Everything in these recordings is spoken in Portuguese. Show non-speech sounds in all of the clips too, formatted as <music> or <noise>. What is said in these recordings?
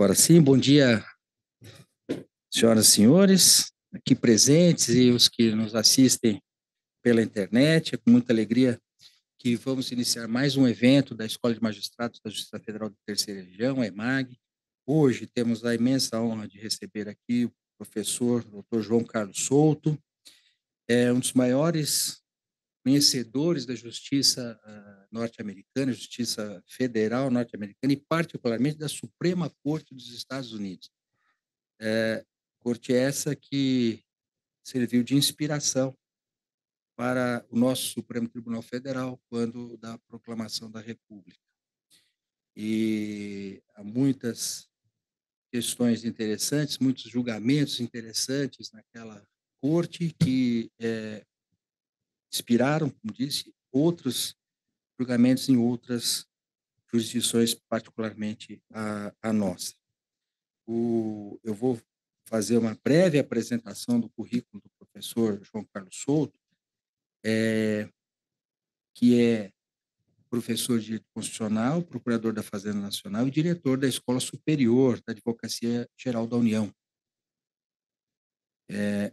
Agora sim, bom dia, senhoras e senhores, aqui presentes e os que nos assistem pela internet. É com muita alegria que vamos iniciar mais um evento da Escola de Magistrados da Justiça Federal da Terceira Região, a EMAG. Hoje temos a imensa honra de receber aqui o professor Dr. João Carlos Souto, é um dos maiores conhecedores da justiça ah, norte-americana, justiça federal norte-americana, e particularmente da Suprema Corte dos Estados Unidos. É, corte essa que serviu de inspiração para o nosso Supremo Tribunal Federal quando da proclamação da República. E há muitas questões interessantes, muitos julgamentos interessantes naquela corte que é, inspiraram, como disse, outros julgamentos em outras jurisdições, particularmente a, a nossa. O, eu vou fazer uma breve apresentação do currículo do professor João Carlos Souto, é, que é professor de direito constitucional, procurador da Fazenda Nacional e diretor da Escola Superior da Advocacia Geral da União. É,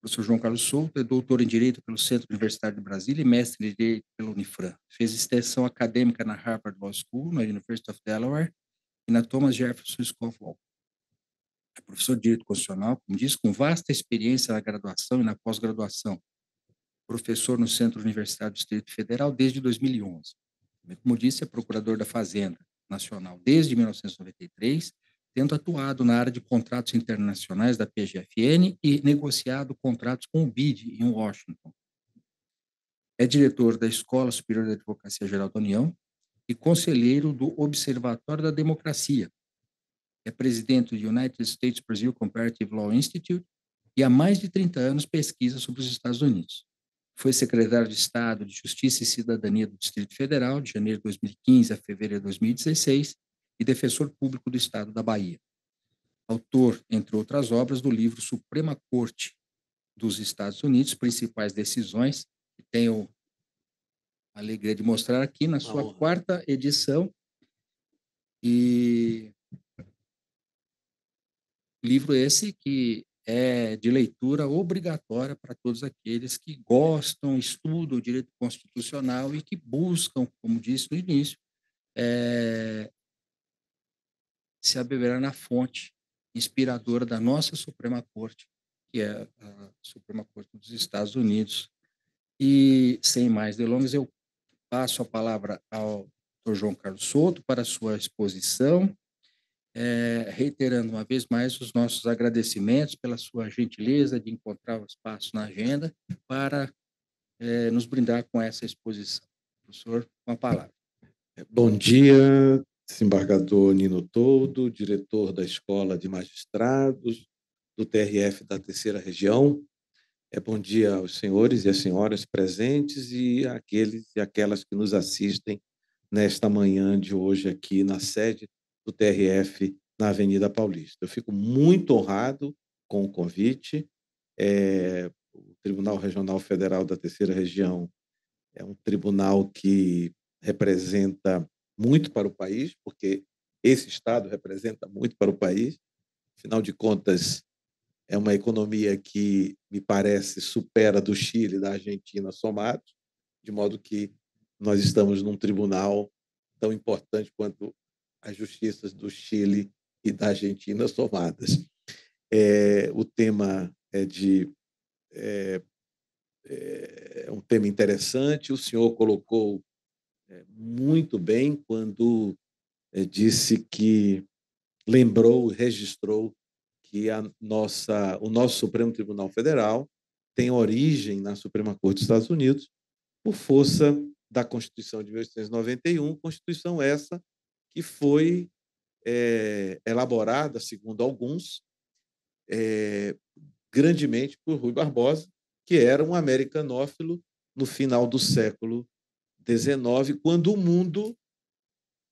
professor João Carlos Souto, é doutor em Direito pelo Centro Universitário de Brasília e mestre em Direito pela Unifran. Fez extensão acadêmica na Harvard Law School, na University of Delaware e na Thomas Jefferson School of Law. É professor de Direito Constitucional, como diz, com vasta experiência na graduação e na pós-graduação. Professor no Centro Universitário do Distrito Federal desde 2011. Como disse, é procurador da Fazenda Nacional desde 1993 tendo atuado na área de contratos internacionais da PGFN e negociado contratos com o BID em Washington. É diretor da Escola Superior da Advocacia Geral da União e conselheiro do Observatório da Democracia. É presidente do United States Brazil Comparative Law Institute e há mais de 30 anos pesquisa sobre os Estados Unidos. Foi secretário de Estado de Justiça e Cidadania do Distrito Federal de janeiro de 2015 a fevereiro de 2016 e defensor público do Estado da Bahia. Autor, entre outras obras, do livro Suprema Corte dos Estados Unidos, Principais Decisões, que tenho a alegria de mostrar aqui na sua Aula. quarta edição. E livro esse que é de leitura obrigatória para todos aqueles que gostam, estudam o direito constitucional e que buscam, como disse no início, é, se abeberá na fonte inspiradora da nossa Suprema Corte, que é a Suprema Corte dos Estados Unidos. E, sem mais delongas, eu passo a palavra ao Dr. João Carlos Souto para sua exposição, é, reiterando uma vez mais os nossos agradecimentos pela sua gentileza de encontrar o espaço na agenda para é, nos brindar com essa exposição. Professor, com a palavra. Bom dia, desembargador Nino Toldo, diretor da Escola de Magistrados do TRF da Terceira Região. É bom dia aos senhores e às senhoras presentes e àqueles e aquelas que nos assistem nesta manhã de hoje aqui na sede do TRF na Avenida Paulista. Eu fico muito honrado com o convite. É, o Tribunal Regional Federal da Terceira Região é um tribunal que representa muito para o país, porque esse Estado representa muito para o país. Afinal de contas, é uma economia que, me parece, supera do Chile e da Argentina somados, de modo que nós estamos num tribunal tão importante quanto as justiças do Chile e da Argentina somadas. É, o tema é de é, é um tema interessante. O senhor colocou é, muito bem quando é, disse que lembrou, registrou que a nossa, o nosso Supremo Tribunal Federal tem origem na Suprema Corte dos Estados Unidos por força da Constituição de 1891, Constituição essa que foi é, elaborada, segundo alguns, é, grandemente por Rui Barbosa, que era um americanófilo no final do século XIX, quando o mundo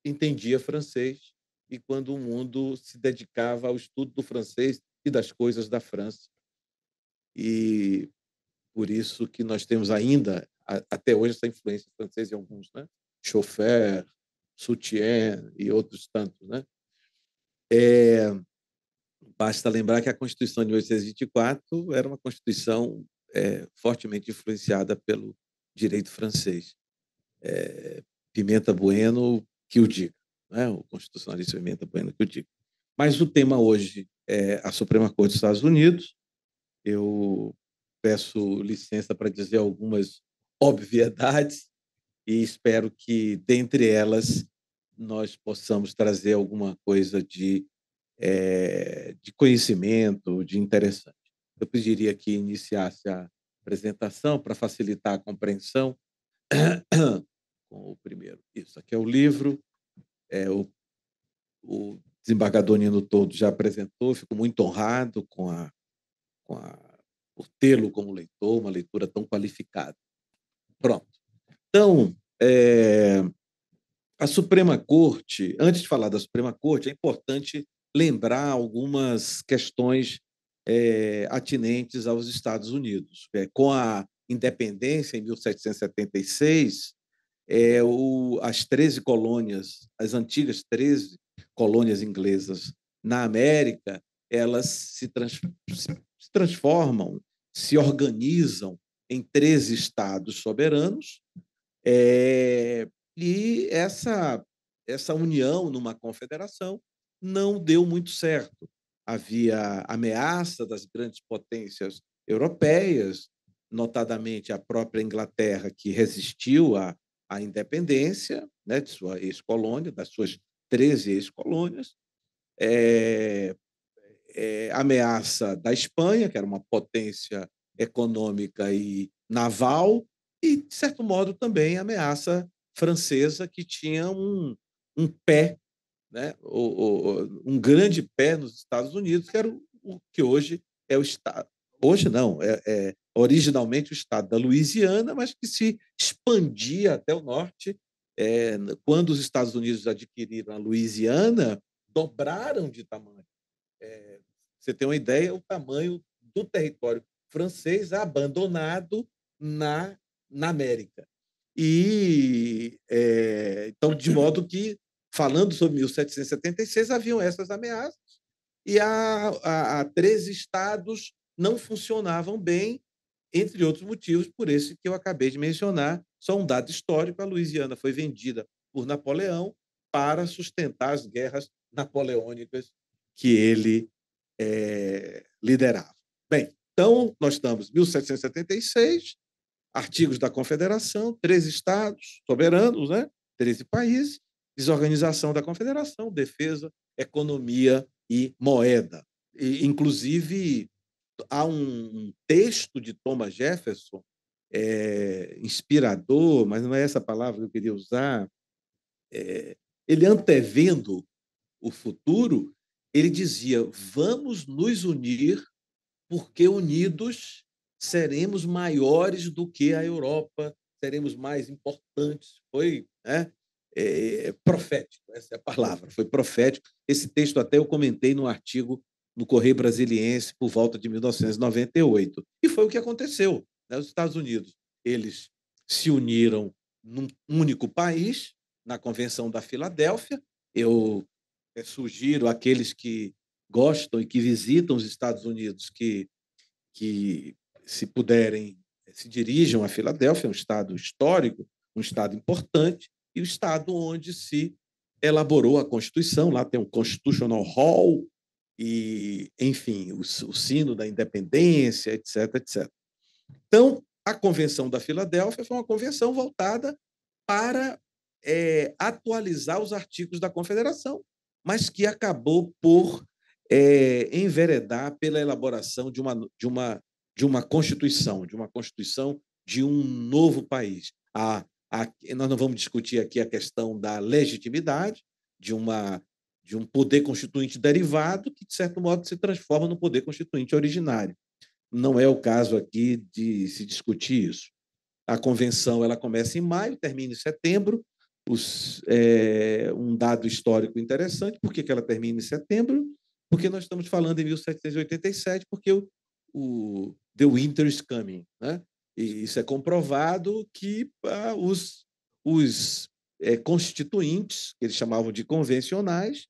entendia francês e quando o mundo se dedicava ao estudo do francês e das coisas da França. E por isso que nós temos ainda, até hoje, essa influência francesa em alguns, né? Chauffeur, Soutien e outros tantos, né? É, basta lembrar que a Constituição de 1824 era uma Constituição é, fortemente influenciada pelo direito francês é, Pimenta Bueno que o diga, né? o constitucionalista Pimenta Bueno que o diga. Mas o tema hoje é a Suprema Corte dos Estados Unidos. Eu peço licença para dizer algumas obviedades e espero que, dentre elas, nós possamos trazer alguma coisa de, é, de conhecimento, de interessante. Eu pediria que iniciasse a apresentação para facilitar a compreensão <coughs> com o primeiro. Isso aqui é o livro, é, o, o desembargador Nino Todo já apresentou, fico muito honrado com a, com a, por tê-lo como leitor, uma leitura tão qualificada. Pronto. Então, é, a Suprema Corte, antes de falar da Suprema Corte, é importante lembrar algumas questões é, atinentes aos Estados Unidos. É, com a independência, em 1776, é, o, as 13 colônias, as antigas 13 colônias inglesas na América, elas se, trans, se transformam, se organizam em 13 estados soberanos, é, e essa, essa união numa confederação não deu muito certo. Havia ameaça das grandes potências europeias, notadamente a própria Inglaterra, que resistiu à, à independência né, de sua ex-colônia, das suas 13 ex-colônias, é, é, ameaça da Espanha, que era uma potência econômica e naval, e, de certo modo, também ameaça francesa, que tinha um, um pé, né, um grande pé nos Estados Unidos, que era o, o que hoje é o, hoje não, é, é, originalmente o estado da Louisiana, mas que se expandia até o norte. É, quando os Estados Unidos adquiriram a Louisiana, dobraram de tamanho. É, você tem uma ideia o tamanho do território francês abandonado na, na América. E é, então, de modo que, falando sobre 1776, haviam essas ameaças, e há, há, há 13 estados não funcionavam bem, entre outros motivos, por esse que eu acabei de mencionar. Só um dado histórico: a Louisiana foi vendida por Napoleão para sustentar as guerras napoleônicas que ele é, liderava. Bem, então nós estamos 1776, artigos da Confederação, três estados soberanos, né? 13 países, desorganização da Confederação, defesa, economia e moeda. E, inclusive, há um texto de Thomas Jefferson é, inspirador, mas não é essa palavra que eu queria usar. É, ele antevendo o futuro, ele dizia: vamos nos unir, porque unidos seremos maiores do que a Europa, seremos mais importantes. Foi né? é, profético, essa é a palavra, foi profético. Esse texto até eu comentei no artigo no Correio Brasiliense por volta de 1998. E foi o que aconteceu. Né? Os Estados Unidos eles se uniram num único país, na Convenção da Filadélfia. Eu é, sugiro àqueles que gostam e que visitam os Estados Unidos que, que se puderem, é, se dirijam à Filadélfia, é um estado histórico, um estado importante, e o estado onde se elaborou a Constituição. Lá tem o Constitutional Hall, e, enfim, o, o sino da independência, etc, etc. Então, a Convenção da Filadélfia foi uma convenção voltada para é, atualizar os artigos da Confederação, mas que acabou por é, enveredar pela elaboração de uma, de, uma, de uma Constituição, de uma Constituição de um novo país. A, a, nós não vamos discutir aqui a questão da legitimidade de uma de um poder constituinte derivado que, de certo modo, se transforma no poder constituinte originário. Não é o caso aqui de se discutir isso. A convenção ela começa em maio, termina em setembro. Os, é, um dado histórico interessante, por que, que ela termina em setembro? Porque nós estamos falando em 1787, porque o, o The Winter is Coming. Né? E isso é comprovado que ah, os, os é, constituintes, que eles chamavam de convencionais,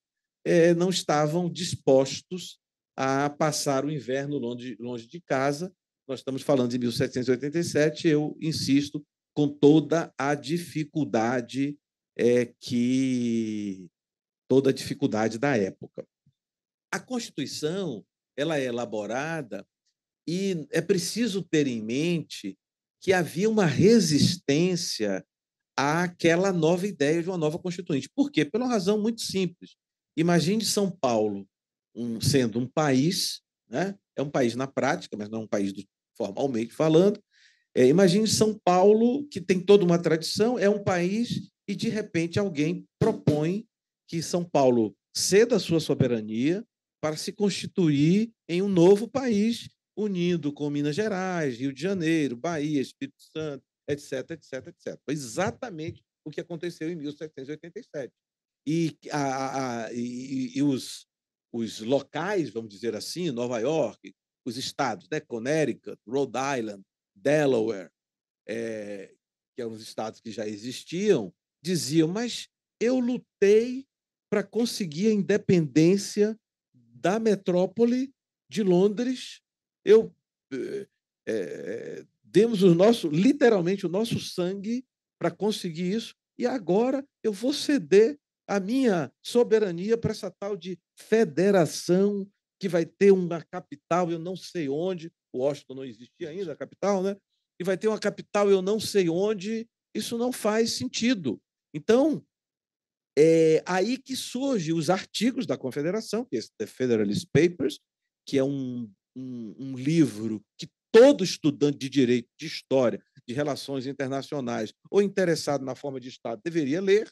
é, não estavam dispostos a passar o inverno longe, longe de casa. Nós estamos falando de 1787, eu insisto, com toda a dificuldade é, que toda a dificuldade da época. A Constituição ela é elaborada e é preciso ter em mente que havia uma resistência àquela nova ideia de uma nova Constituinte. Por quê? Pela razão muito simples. Imagine São Paulo um, sendo um país, né? é um país na prática, mas não é um país do, formalmente falando. É, imagine São Paulo, que tem toda uma tradição, é um país e, de repente, alguém propõe que São Paulo ceda a sua soberania para se constituir em um novo país, unindo com Minas Gerais, Rio de Janeiro, Bahia, Espírito Santo, etc, etc, etc. exatamente o que aconteceu em 1787 e, a, a, e, e os, os locais, vamos dizer assim, Nova York, os estados, né? Connecticut, Rhode Island, Delaware, é, que eram os estados que já existiam, diziam: mas eu lutei para conseguir a independência da metrópole de Londres. Eu é, demos o nosso, literalmente o nosso sangue para conseguir isso. E agora eu vou ceder a minha soberania para essa tal de federação que vai ter uma capital, eu não sei onde, Washington não existia ainda, a capital, né? E vai ter uma capital, eu não sei onde, isso não faz sentido. Então, é aí que surgem os artigos da Confederação, que é The Federalist Papers, que é um, um, um livro que todo estudante de direito, de história, de relações internacionais ou interessado na forma de Estado deveria ler,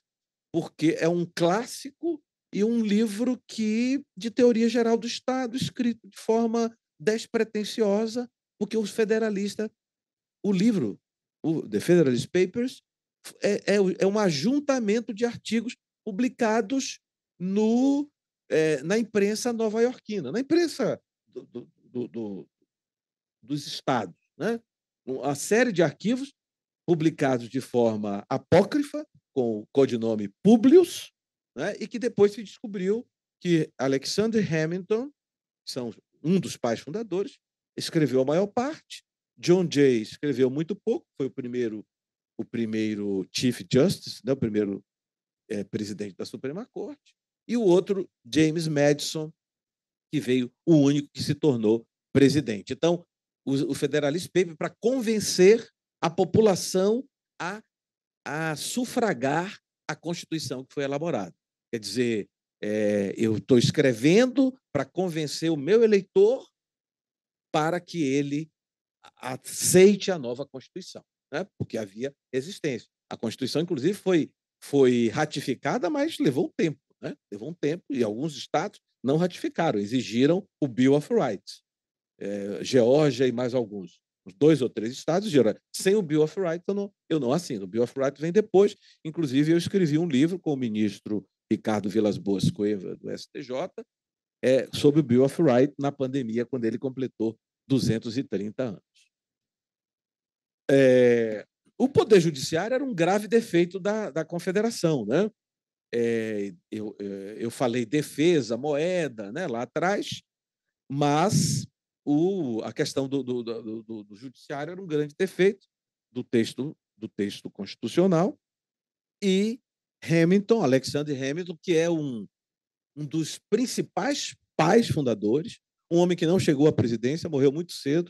porque é um clássico e um livro que de teoria geral do Estado, escrito de forma despretensiosa, porque os federalistas, o livro, o The Federalist Papers, é, é, é um ajuntamento de artigos publicados no, é, na imprensa nova-iorquina, na imprensa do, do, do, dos estados. Né? Uma série de arquivos publicados de forma apócrifa, com o codinome Publius, né? e que depois se descobriu que Alexander Hamilton, são um dos pais fundadores, escreveu a maior parte, John Jay escreveu muito pouco, foi o primeiro o primeiro Chief Justice, né? o primeiro é, presidente da Suprema Corte, e o outro, James Madison, que veio o único que se tornou presidente. Então, o, o Federalist Paper, para convencer a população a a sufragar a Constituição que foi elaborada. Quer dizer, é, eu estou escrevendo para convencer o meu eleitor para que ele aceite a nova Constituição, né? porque havia resistência. A Constituição, inclusive, foi, foi ratificada, mas levou um tempo. Né? Levou um tempo e alguns estados não ratificaram, exigiram o Bill of Rights, é, Geórgia e mais alguns dois ou três estados, gera. Sem o Bill of Rights, eu não, eu não assino. O Bill of Rights vem depois. Inclusive, eu escrevi um livro com o ministro Ricardo Vilas Boas Coeva, do STJ, é, sobre o Bill of Rights na pandemia, quando ele completou 230 anos. É, o Poder Judiciário era um grave defeito da, da Confederação. Né? É, eu, é, eu falei defesa, moeda, né, lá atrás, mas o, a questão do, do, do, do, judiciário era um grande defeito do texto, do texto constitucional. E Hamilton, Alexander Hamilton, que é um, um dos principais pais fundadores, um homem que não chegou à presidência, morreu muito cedo,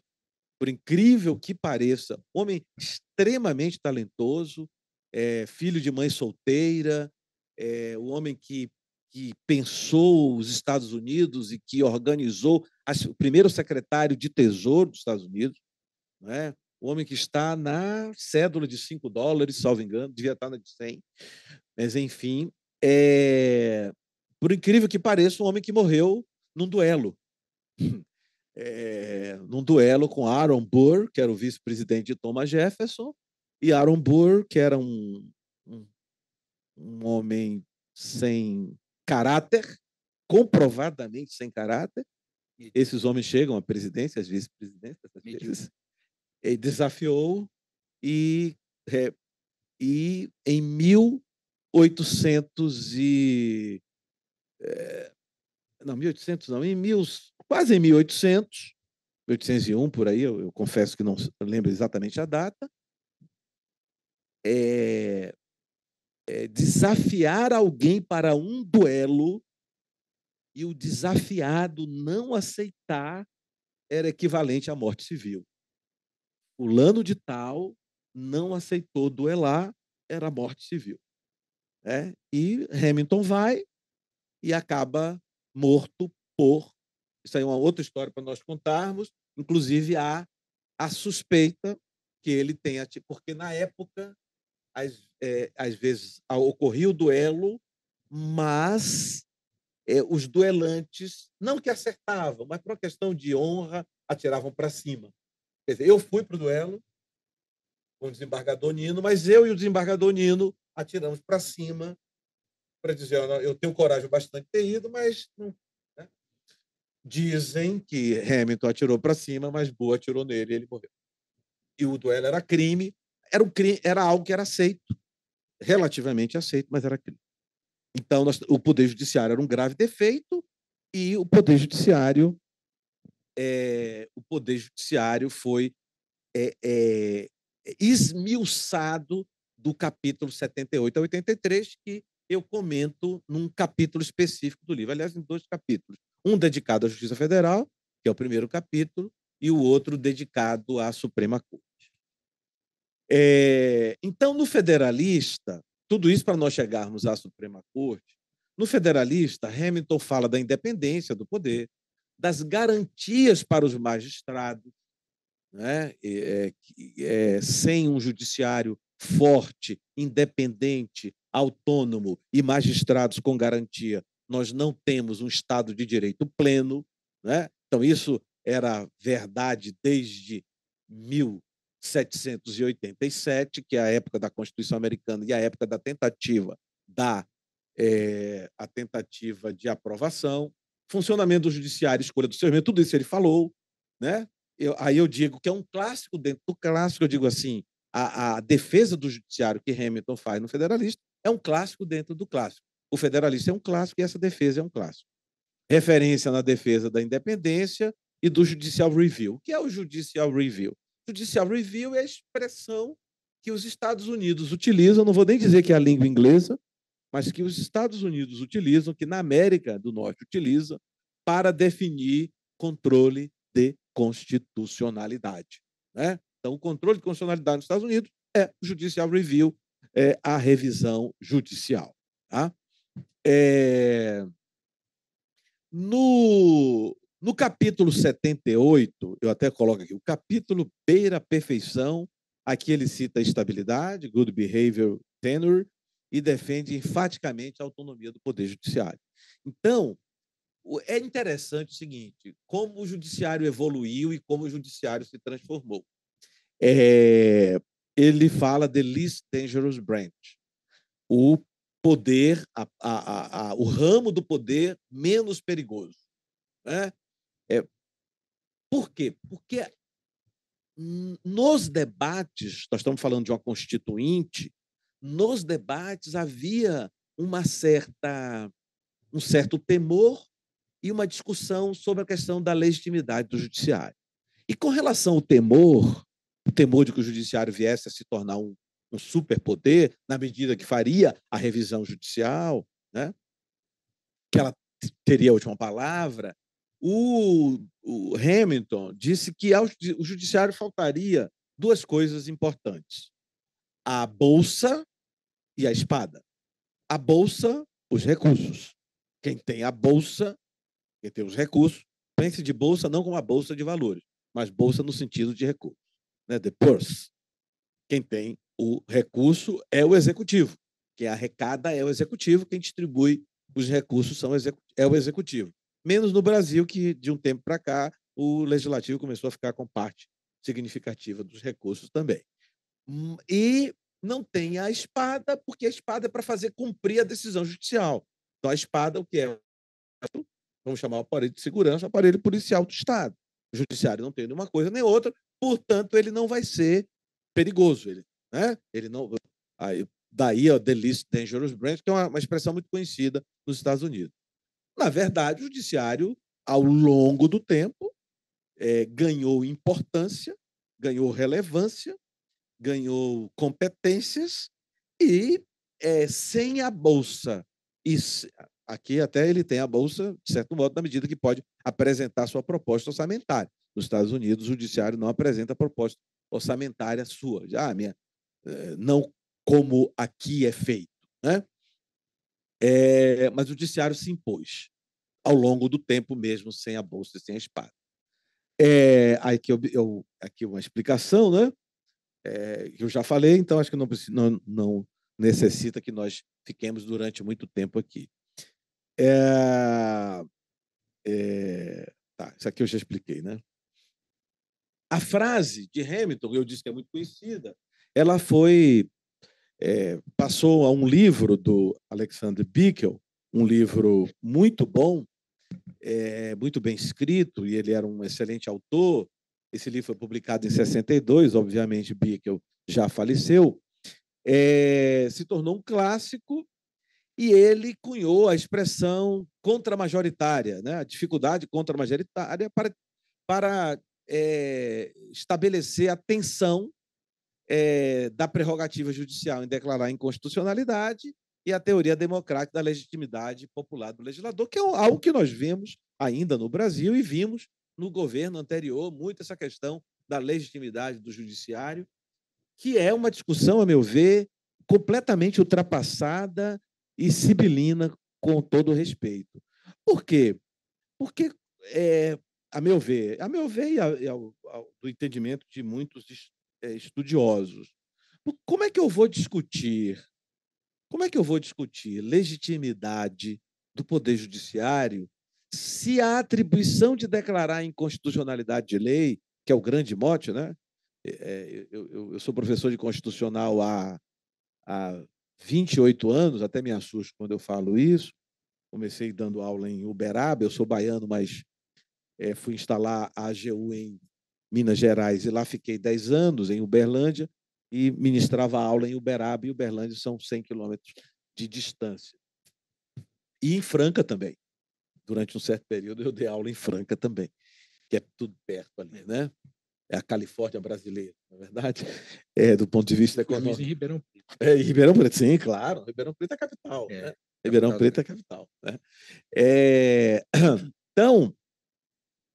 por incrível que pareça, homem extremamente talentoso, é, filho de mãe solteira, é, o homem que que pensou os Estados Unidos e que organizou o primeiro secretário de Tesouro dos Estados Unidos, né? o homem que está na cédula de 5 dólares, salvo engano, devia estar na de 100, mas enfim, é... por incrível que pareça, um homem que morreu num duelo. É... Num duelo com Aaron Burr, que era o vice-presidente de Thomas Jefferson, e Aaron Burr, que era um, um, um homem sem caráter, comprovadamente sem caráter. Esses homens chegam à presidência, às vice-presidências, vezes. desafiou e, é, e em 1800 e... É, não, 1800 não, em mil, quase em 1800, 1801 por aí, eu, eu confesso que não lembro exatamente a data, é, é, desafiar alguém para um duelo e o desafiado não aceitar era equivalente à morte civil. O de tal não aceitou duelar, era morte civil. É? E Hamilton vai e acaba morto por. Isso aí é uma outra história para nós contarmos. Inclusive, há a suspeita que ele tenha. Porque na época, as é, às vezes, ocorria o duelo, mas é, os duelantes, não que acertavam, mas por uma questão de honra, atiravam para cima. Quer dizer, eu fui para o duelo com o desembargador Nino, mas eu e o desembargador Nino atiramos para cima para dizer, oh, eu tenho coragem bastante de ter ido, mas não... Né? Dizem que Hamilton atirou para cima, mas Boa atirou nele e ele morreu. E o duelo era crime, era, um crime, era algo que era aceito relativamente aceito, mas era crime. Então, nós, o Poder Judiciário era um grave defeito e o Poder Judiciário, é, o poder judiciário foi é, é, esmiuçado do capítulo 78 a 83, que eu comento num capítulo específico do livro. Aliás, em dois capítulos. Um dedicado à Justiça Federal, que é o primeiro capítulo, e o outro dedicado à Suprema Corte. É, então, no federalista, tudo isso para nós chegarmos à Suprema Corte, no federalista, Hamilton fala da independência do poder, das garantias para os magistrados, né? É, é, sem um judiciário forte, independente, autônomo e magistrados com garantia, nós não temos um Estado de direito pleno. Né? Então, isso era verdade desde mil, 787, que é a época da Constituição Americana e a época da tentativa da é, a tentativa de aprovação, funcionamento do judiciário, escolha do seu irmão, tudo isso ele falou, né? Eu, aí eu digo que é um clássico dentro do clássico, eu digo assim, a, a defesa do judiciário que Hamilton faz no Federalista é um clássico dentro do clássico. O Federalista é um clássico e essa defesa é um clássico. Referência na defesa da independência e do Judicial Review. O que é o Judicial Review? judicial review é a expressão que os Estados Unidos utilizam, não vou nem dizer que é a língua inglesa, mas que os Estados Unidos utilizam, que na América do Norte utiliza, para definir controle de constitucionalidade. Né? Então, o controle de constitucionalidade nos Estados Unidos é o judicial review, é a revisão judicial. Tá? É... No, no capítulo 78, eu até coloco aqui, o capítulo beira a perfeição, aqui ele cita estabilidade, good behavior tenor, e defende enfaticamente a autonomia do Poder Judiciário. Então, é interessante o seguinte, como o Judiciário evoluiu e como o Judiciário se transformou. É, ele fala de least dangerous branch, o poder, a, a, a, o ramo do poder menos perigoso. Né? Por quê? Porque nos debates, nós estamos falando de uma constituinte, nos debates havia uma certa um certo temor e uma discussão sobre a questão da legitimidade do judiciário. E com relação ao temor, o temor de que o judiciário viesse a se tornar um, um superpoder na medida que faria a revisão judicial, né? que ela teria a última palavra, o, o Hamilton disse que ao, o judiciário faltaria duas coisas importantes: a bolsa e a espada. A bolsa, os recursos. Quem tem a bolsa, quem tem os recursos, pense de bolsa não como a bolsa de valores, mas bolsa no sentido de recursos, né? The purse. Quem tem o recurso é o executivo. Quem arrecada é o executivo, quem distribui os recursos são é o executivo menos no Brasil, que de um tempo para cá o legislativo começou a ficar com parte significativa dos recursos também. Hum, e não tem a espada, porque a espada é para fazer cumprir a decisão judicial. Então, a espada, o que é? Vamos chamar o aparelho de segurança, o aparelho policial do Estado. O judiciário não tem nenhuma coisa nem outra, portanto, ele não vai ser perigoso. Ele, né? ele não. Aí, daí, o the dangerous branch, que é uma, uma expressão muito conhecida nos Estados Unidos. Na verdade, o judiciário, ao longo do tempo, é, ganhou importância, ganhou relevância, ganhou competências e é, sem a bolsa e aqui até ele tem a bolsa de certo modo na medida que pode apresentar sua proposta orçamentária. Nos Estados Unidos, o judiciário não apresenta proposta orçamentária sua, já ah, minha eh, não como aqui é feito, né? É, mas o judiciário se impôs ao longo do tempo mesmo, sem a bolsa e sem a espada. É, eu, eu, aqui uma explicação, né? É, eu já falei, então acho que não, não, não, necessita que nós fiquemos durante muito tempo aqui. É, tá, isso aqui eu já expliquei, né? A frase de Hamilton, eu disse que é muito conhecida, ela foi é, passou a um livro do Alexander Bickel, um livro muito bom, é, muito bem escrito, e ele era um excelente autor. Esse livro foi publicado em 62, obviamente Bickel já faleceu. É, se tornou um clássico e ele cunhou a expressão contramajoritária, né? a dificuldade contramajoritária para, para é, estabelecer a tensão é, da prerrogativa judicial em declarar inconstitucionalidade e a teoria democrática da legitimidade popular do legislador, que é algo que nós vemos ainda no Brasil e vimos no governo anterior muito essa questão da legitimidade do judiciário, que é uma discussão, a meu ver, completamente ultrapassada e sibilina, com todo respeito. Por quê? Porque, é, a meu ver, a meu ver e, ao, ao, do entendimento de muitos eh, estudiosos. Como é que eu vou discutir? Como é que eu vou discutir legitimidade do Poder Judiciário se a atribuição de declarar inconstitucionalidade de lei, que é o grande mote, né? Eh, eh, eu, sou professor de constitucional há, há 28 anos, até me assusto quando eu falo isso. Comecei dando aula em Uberaba, eu sou baiano, mas fui instalar a AGU em Minas Gerais, e lá fiquei 10 anos, em Uberlândia, e ministrava aula em Uberaba, e Uberlândia são 100 quilômetros de distância. E em Franca também. Durante um certo período eu dei aula em Franca também, que é tudo perto ali, né? É a Califórnia brasileira, na é verdade, é, do ponto de vista econômico. Em Ribeirão Preto. É, em Ribeirão Preto, sim, claro. Ribeirão Preto é a capital. É, né? É Ribeirão capital Preto é a capital. Né? É... <clears throat> Então,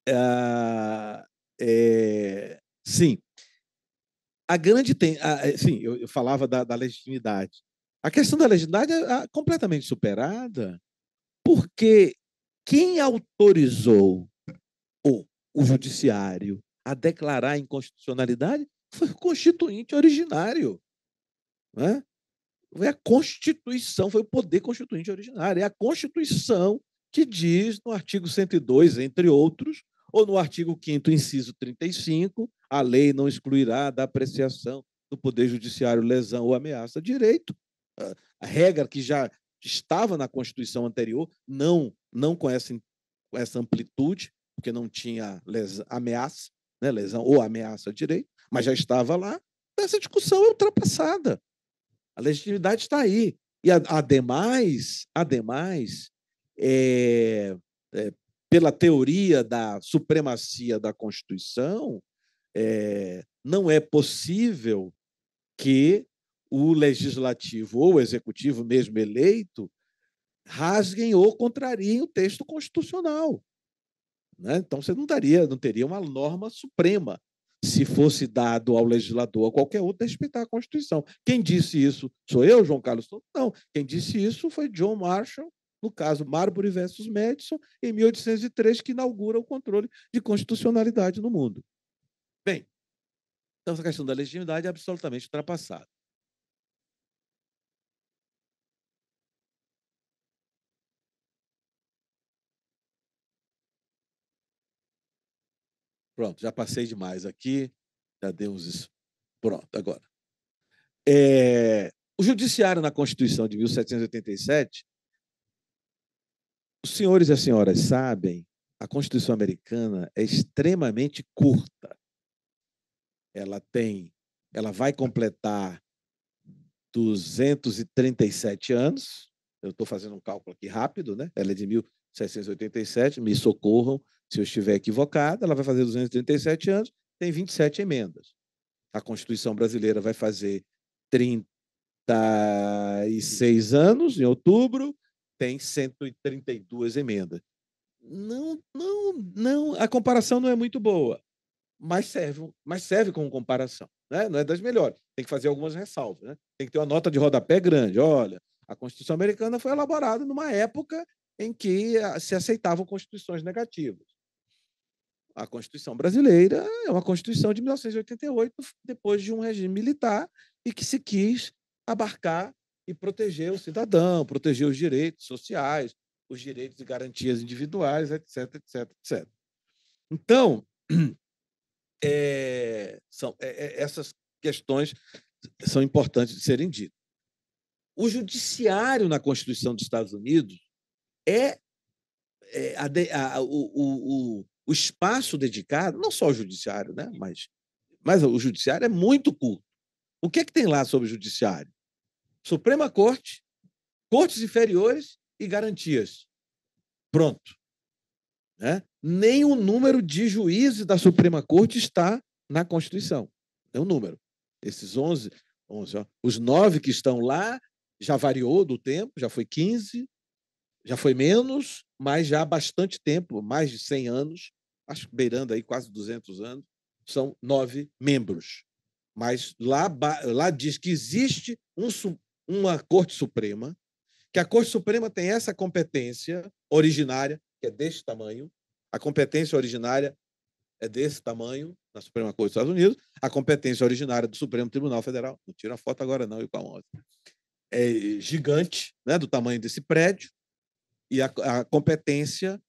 uh... É, sim, a grande tem, a, é, sim, eu, eu falava da, da, legitimidade. A questão da legitimidade é, é completamente superada, porque quem autorizou o, o judiciário a declarar inconstitucionalidade foi o constituinte originário. Né? Foi a Constituição, foi o poder constituinte originário. É a Constituição que diz, no artigo 102, entre outros, ou no artigo 5 inciso 35, a lei não excluirá da apreciação do Poder Judiciário lesão ou ameaça a direito. Ah, a regra que já estava na Constituição anterior, não, não com essa, com essa amplitude, porque não tinha ameaça, né, lesão ou ameaça a direito, mas já estava lá. Essa discussão é ultrapassada. A legitimidade está aí. E, ademais, ademais é, é, pela teoria da supremacia da Constituição, é, não é possível que o legislativo ou o executivo, mesmo eleito, rasguem ou contrariem o texto constitucional. Né? Então, você não, daria, não teria uma norma suprema se fosse dado ao legislador, a qualquer outro, respeitar a Constituição. Quem disse isso? Sou eu, João Carlos Não. Quem disse isso foi John Marshall, no caso Marbury versus Madison, em 1803, que inaugura o controle de constitucionalidade no mundo. Bem, então essa questão da legitimidade é absolutamente ultrapassada. Pronto, já passei demais aqui, já dei isso. Pronto, agora. É... O Judiciário, na Constituição de 1787, os senhores e as senhoras sabem, a Constituição americana é extremamente curta. Ela tem, ela vai completar 237 anos. Eu estou fazendo um cálculo aqui rápido, né? Ela é de 1787, me socorram se eu estiver equivocado. Ela vai fazer 237 anos, tem 27 emendas. A Constituição brasileira vai fazer 36 anos em outubro, tem 132 emendas. Não, não, não, a comparação não é muito boa, mas serve, mas serve como comparação, né? Não é das melhores. Tem que fazer algumas ressalvas, né? Tem que ter uma nota de rodapé grande. Olha, a Constituição Americana foi elaborada numa época em que ah, se aceitavam constituições negativas. A Constituição brasileira é uma Constituição de 1988, depois de um regime militar, e que se quis abarcar e proteger o cidadão, proteger os direitos sociais, os direitos e garantias individuais, etc, etc, etc. Então, é, <clears throat> são, é, essas questões são importantes de serem ditas. O judiciário na Constituição dos Estados Unidos é, é a, a, o, o, o espaço dedicado, não só ao judiciário, né? mas, mas o judiciário é muito curto. O que é que tem lá sobre o judiciário? Suprema Corte, cortes inferiores e garantias. Pronto. Né? Nem o número de juízes da Suprema Corte está na Constituição. É um número. Esses 11, 11 ó, os nove que estão lá, já variou do tempo, já foi 15, já foi menos, mas já há bastante tempo, mais de 100 anos, acho que beirando aí quase 200 anos, são nove membros. Mas lá, lá diz que existe um, uma Corte Suprema, que a Corte Suprema tem essa competência originária, que é desse tamanho, a competência originária é desse tamanho na Suprema Corte dos Estados Unidos, a competência originária do Supremo Tribunal Federal, não tira a foto agora não, e com a mão, é gigante, né, do tamanho desse prédio, e a, a competência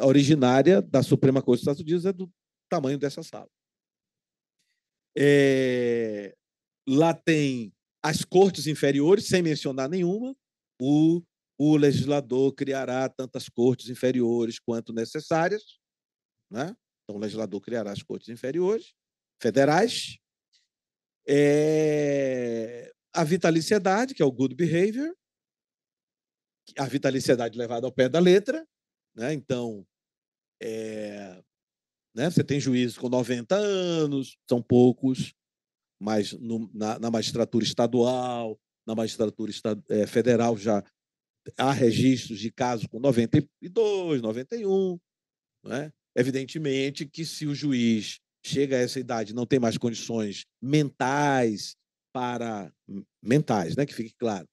a originária da Suprema Corte dos Estados Unidos é do tamanho dessa sala. É, lá tem as cortes inferiores, sem mencionar nenhuma, o, o legislador criará tantas cortes inferiores quanto necessárias. Né? Então, o legislador criará as cortes inferiores, federais. É, a vitaliciedade, que é o good behavior, a vitaliciedade levada ao pé da letra. Né? Então, é, né? você tem juízes com 90 anos, são poucos mas no, na, na, magistratura estadual, na magistratura estad, é, eh, federal já há registros de casos com 92, 91. Né? Evidentemente que se o juiz chega a essa idade não tem mais condições mentais para mentais, né, que fique claro,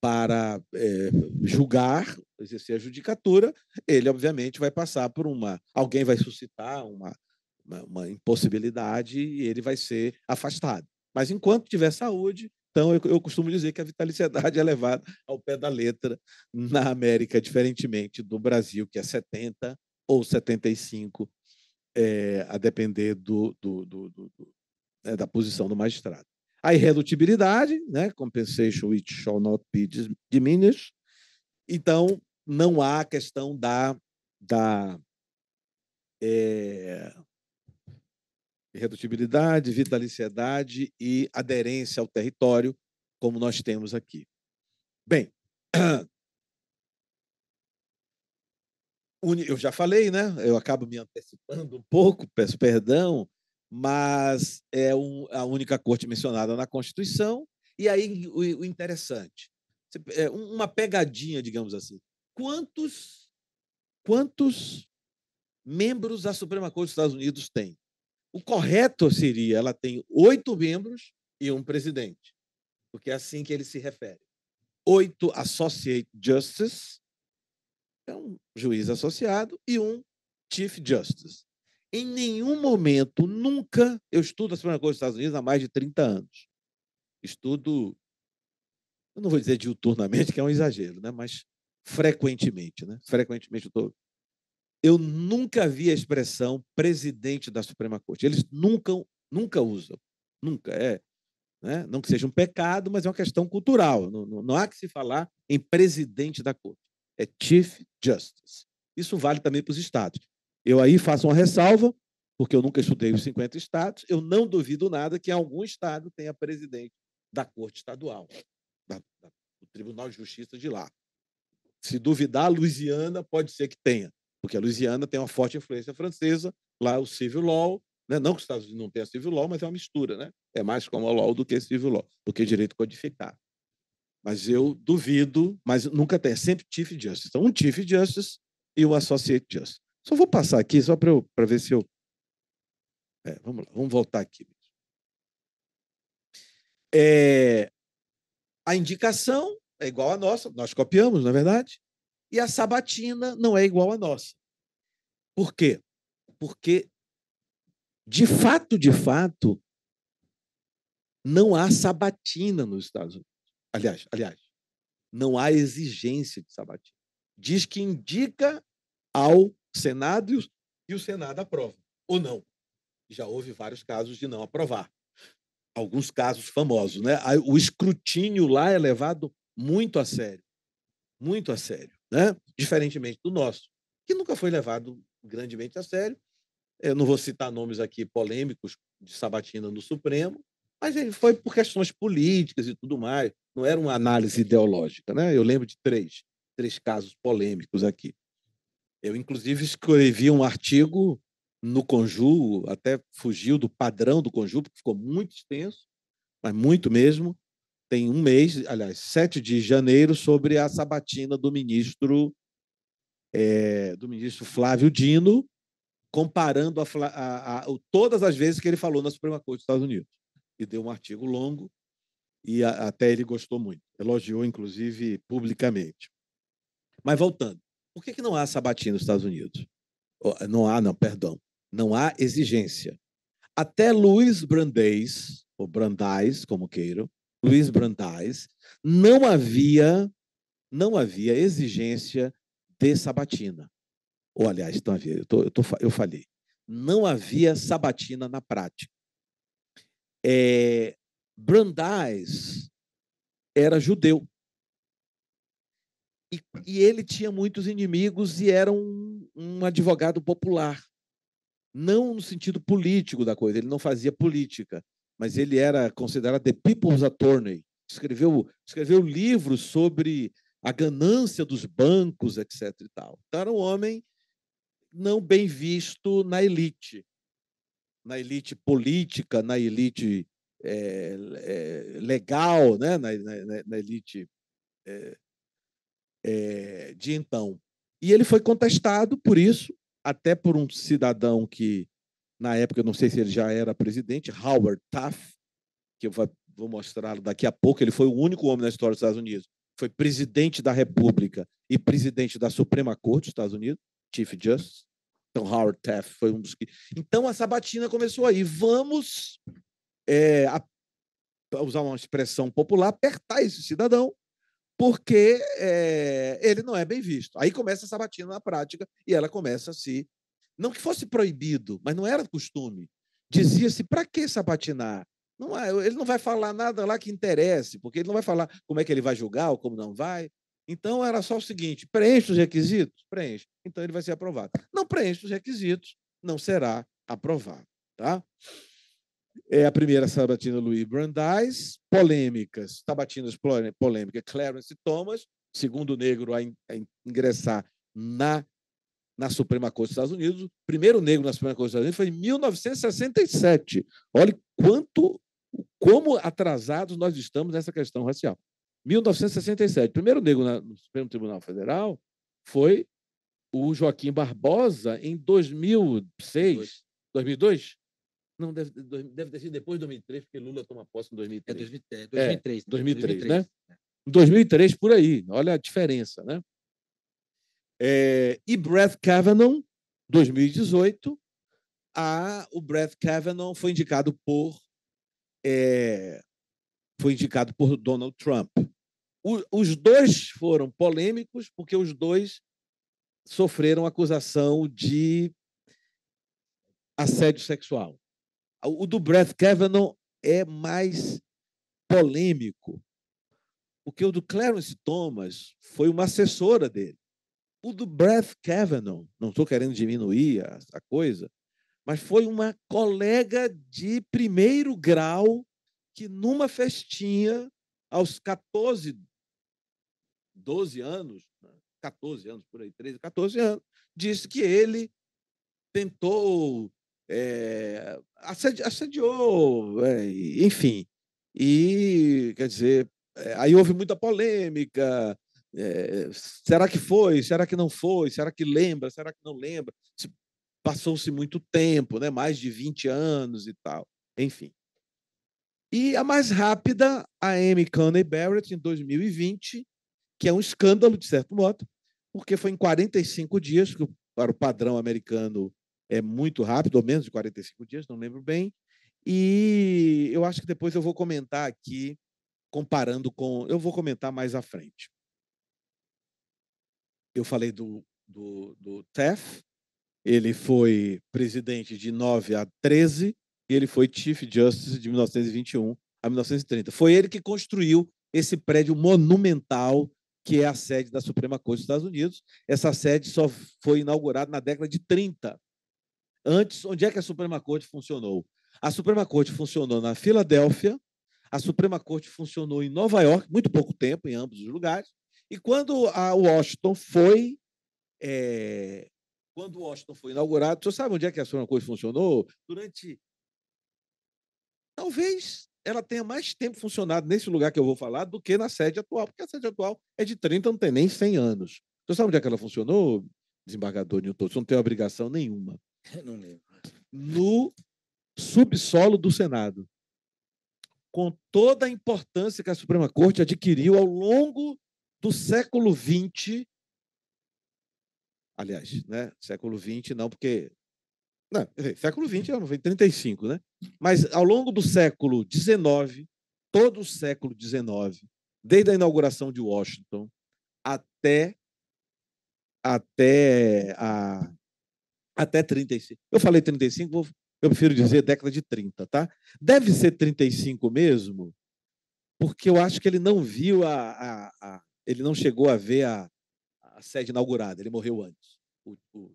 para é, julgar, exercer a judicatura, ele obviamente vai passar por uma, alguém vai suscitar uma uma impossibilidade e ele vai ser afastado. Mas enquanto tiver saúde, então, eu, eu, costumo dizer que a vitaliciedade <laughs> é levada ao pé da letra na América, diferentemente do Brasil, que é 70 ou 75, é, eh, a depender do, do, do, do né, da posição do magistrado. A irredutibilidade, né? compensation which shall not be diminished. Então, não há a questão da, da é, irredutibilidade, vitaliciedade e aderência ao território, como nós temos aqui. Bem, eu já falei, né? Eu acabo me antecipando um pouco, peço perdão, mas é a única corte mencionada na Constituição. E aí o, interessante, é, uma pegadinha, digamos assim. Quantos quantos membros a Suprema Corte dos Estados Unidos tem? O correto seria ela tem oito membros e um presidente, porque é assim que ele se refere. Oito associate justice, é um juiz associado, e um chief justice. Em nenhum momento, nunca, eu estudo a Suprema Corte dos Estados Unidos há mais de 30 anos. Estudo, eu não vou dizer diuturnamente, que é um exagero, né? mas frequentemente. Né? Frequentemente eu estou eu nunca vi a expressão presidente da Suprema Corte. Eles nunca, nunca usam. Nunca. É, né? Não que seja um pecado, mas é uma questão cultural. Não, não, não há que se falar em presidente da Corte. É Chief Justice. Isso vale também para os estados. Eu aí faço uma ressalva, porque eu nunca estudei os 50 estados. Eu não duvido nada que algum estado tenha presidente da Corte Estadual, da, da, do Tribunal de Justiça de lá. Se duvidar, Louisiana pode ser que tenha porque a Louisiana tem uma forte influência francesa, lá o civil law, né? não que os Estados Unidos não tenham civil law, mas é uma mistura, né? É mais como a law do que civil law, do que direito codificado. Mas eu duvido, mas nunca tem, é sempre chief justice. Então, um chief justice e o associate justice. Só vou passar aqui, só para ver se eu... É, vamos lá, vamos voltar aqui. É, a indicação é igual à nossa, nós copiamos, na é verdade. E a sabatina não é igual à nossa. Por quê? Porque, de fato, de fato, não há sabatina nos Estados Unidos. Aliás, aliás, não há exigência de sabatina. Diz que indica ao Senado e o Senado aprova, ou não. Já houve vários casos de não aprovar. Alguns casos famosos, né? O escrutínio lá é levado muito a sério, muito a sério né? diferentemente do nosso, que nunca foi levado grandemente a sério. Eu não vou citar nomes aqui polêmicos de Sabatina no Supremo, mas ele foi por questões políticas e tudo mais, não era uma análise ideológica. Né? Eu lembro de três, três casos polêmicos aqui. Eu, inclusive, escrevi um artigo no Conju, até fugiu do padrão do Conju, porque ficou muito extenso, mas muito mesmo, tem um mês, aliás, 7 de janeiro, sobre a sabatina do ministro é, do ministro Flávio Dino, comparando a, a, a, todas as vezes que ele falou na Suprema Corte dos Estados Unidos. E deu um artigo longo, e até ele gostou muito, elogiou, inclusive, publicamente. Mas voltando, por que, que não há sabatina nos Estados Unidos? Não há, não, perdão. Não há exigência. Até Luiz Brandeis, ou Brandais, como queiram, Luiz Brandeis não havia, não havia exigência de sabatina. Ou, aliás, não havia, eu, tô, eu, tô, eu falei. Não havia sabatina na prática. É, Brandeis era judeu. E, e, ele tinha muitos inimigos e era um, um advogado popular. Não no sentido político da coisa, ele não fazia política, mas ele era considerado The People's Attorney. Escreveu, escreveu livros sobre a ganância dos bancos, etc. E tal. Então, era um homem não bem visto na elite, na elite política, na elite é, é, legal, né? na, na, na elite é, de então. E ele foi contestado por isso, até por um cidadão que na época, eu não sei se ele já era presidente, Howard Taft, que eu vou mostrar daqui a pouco, ele foi o único homem na história dos Estados Unidos, foi presidente da República e presidente da Suprema Corte dos Estados Unidos, Chief Justice. Então, Howard Taft foi um dos que. Então, a sabatina começou aí. Vamos, é, a, usar uma expressão popular, apertar esse cidadão, porque é, ele não é bem visto. Aí começa a sabatina na prática e ela começa a se não que fosse proibido, mas não era costume. Dizia-se: para que sabatinar? Não, ele não vai falar nada lá que interesse, porque ele não vai falar como é que ele vai julgar ou como não vai. Então era só o seguinte: preenche os requisitos? Preenche. Então ele vai ser aprovado. Não preenche os requisitos, não será aprovado. Tá? É a primeira sabatina Louis Brandeis, polêmicas, sabatinas polêmica Clarence Thomas, segundo negro a ingressar na na Suprema Corte dos Estados Unidos, o primeiro negro na Suprema Corte dos Estados Unidos foi em 1967. Olha quanto, como atrasados nós estamos nessa questão racial. 1967, o primeiro negro na, no Supremo Tribunal Federal foi o Joaquim Barbosa em 2006, Dois. 2002? Não, deve, deve ter sido depois de 2003, porque Lula toma posse em 2003. É, 2003, é 2003, 2003, 2003, né? 2003, por aí, olha a diferença, né? É, e Brett Kavanaugh, 2018, a, o Brett Kavanaugh foi indicado por é, foi indicado por Donald Trump. O, os dois foram polêmicos porque os dois sofreram acusação de assédio sexual. O do Brett Kavanaugh é mais polêmico, porque o do Clarence Thomas foi uma assessora dele. O do Brett Kavanaugh, não estou querendo diminuir a, a coisa, mas foi uma colega de primeiro grau que, numa festinha, aos 14, 12 anos, 14 né, anos, por aí, 13, 14 anos, disse que ele tentou, é, assedi assediou, é, enfim. E, quer dizer, é, aí houve muita polêmica, é, será que foi? Será que não foi? Será que lembra? Será que não lembra? Passou-se muito tempo, né? mais de 20 anos e tal. Enfim. E a mais rápida, a Amy Coney Barrett, em 2020, que é um escândalo, de certo modo, porque foi em 45 dias, que para o padrão americano é muito rápido, ou menos de 45 dias, não lembro bem. E eu acho que depois eu vou comentar aqui, comparando com. Eu vou comentar mais à frente eu falei do, do, do TEF, ele foi presidente de 9 a 13 e ele foi Chief Justice de 1921 a 1930. Foi ele que construiu esse prédio monumental que é a sede da Suprema Corte dos Estados Unidos. Essa sede só foi inaugurada na década de 30. Antes, onde é que a Suprema Corte funcionou? A Suprema Corte funcionou na Filadélfia, a Suprema Corte funcionou em Nova York, muito pouco tempo em ambos os lugares, e quando a Washington foi. É, quando Washington foi inaugurado, você sabe onde é que a Suprema Coisa funcionou? Durante. Talvez ela tenha mais tempo funcionado nesse lugar que eu vou falar do que na sede atual, porque a sede atual é de 30, não tem nem 100 anos. Você sabe onde é que ela funcionou, desembargador Newton? Você não tem obrigação nenhuma. Eu <laughs> não lembro. No subsolo do Senado. Com toda a importância que a Suprema Corte adquiriu ao longo do século XX. Aliás, né? século XX não, porque. Não, enfim, século XX é 35, né? Mas ao longo do século XIX, todo o século XIX, desde a inauguração de Washington até até a até 35. Eu falei 35, eu prefiro dizer década de 30, tá? Deve ser 35 mesmo, porque eu acho que ele não viu a, a, a ele não chegou a ver a, a sede inaugurada, ele morreu antes, o, o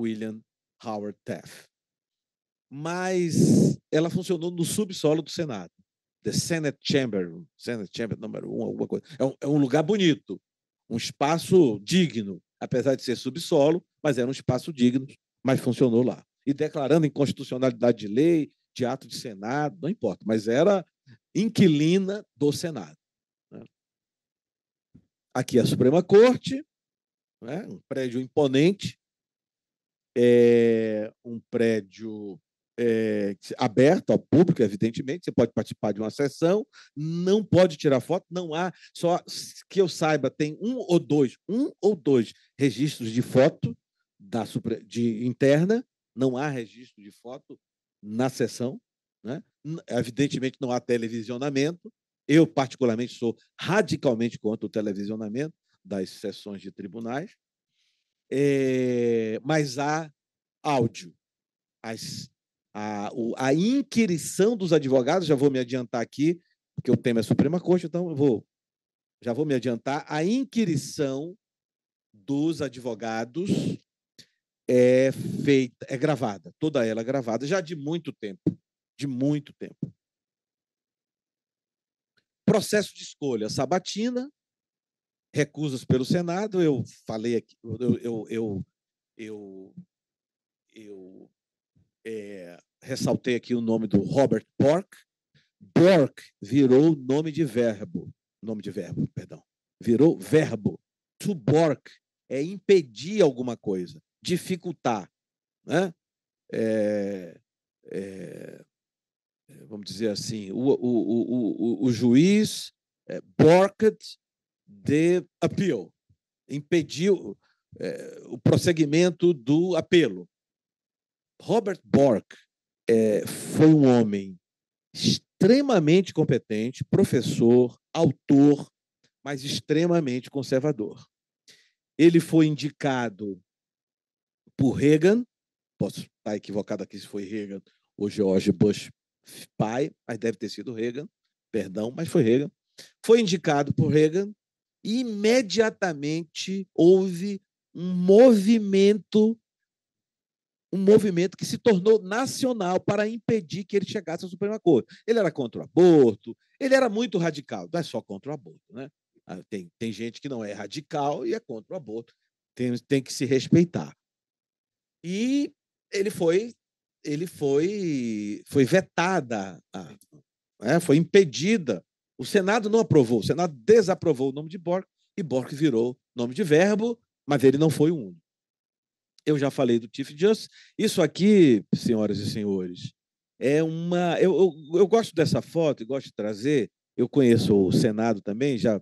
William Howard Taft. Mas ela funcionou no subsolo do Senado, The Senate Chamber, Senate Chamber número um, alguma coisa. É um, é um lugar bonito, um espaço digno, apesar de ser subsolo, mas era um espaço digno, mas funcionou lá. E declarando inconstitucionalidade de lei, de ato de Senado, não importa, mas era inquilina do Senado. Aqui é a Suprema Corte, né? um prédio imponente, é um prédio é, aberto ao público, evidentemente. Você pode participar de uma sessão, não pode tirar foto, não há. Só que eu saiba, tem um ou dois, um ou dois registros de foto da de interna. Não há registro de foto na sessão, né? Evidentemente não há televisionamento. Eu, particularmente, sou radicalmente contra o televisionamento das sessões de tribunais, é, mas há áudio. As, a, o, a inquirição dos advogados, já vou me adiantar aqui, porque o tema é Suprema Corte, então eu vou, já vou me adiantar. A inquirição dos advogados é feita, é gravada, toda ela é gravada, já de muito tempo, de muito tempo processo de escolha, sabatina, recusas pelo Senado, eu falei aqui, eu, eu, eu, eu, eu é, ressaltei aqui o nome do Robert Bork. Bork virou nome de verbo, nome de verbo, perdão, virou verbo. To bork é impedir alguma coisa, dificultar, né? É, é, eh, vamos dizer assim, o, o, o, o juiz é, de appeal, impediu é, o prosseguimento do apelo. Robert Bork é, foi um homem extremamente competente, professor, autor, mas extremamente conservador. Ele foi indicado por Reagan, posso estar equivocado aqui se foi Reagan ou George Bush pai, mas deve ter sido Reagan, perdão, mas foi Reagan, foi indicado por Reagan e imediatamente houve um movimento um movimento que se tornou nacional para impedir que ele chegasse à Suprema Corte. Ele era contra o aborto, ele era muito radical, não é só contra o aborto, né? Ah, tem, tem gente que não é radical e é contra o aborto, tem, tem que se respeitar. E ele foi ele foi, foi vetada, né, foi impedida. O Senado não aprovou, o Senado desaprovou o nome de Bork e Bork virou nome de verbo, mas ele não foi o único. Eu já falei do Chief Justice. Isso aqui, senhoras e senhores, é uma. Eu, eu, eu gosto dessa foto e gosto de trazer. Eu conheço o Senado também, já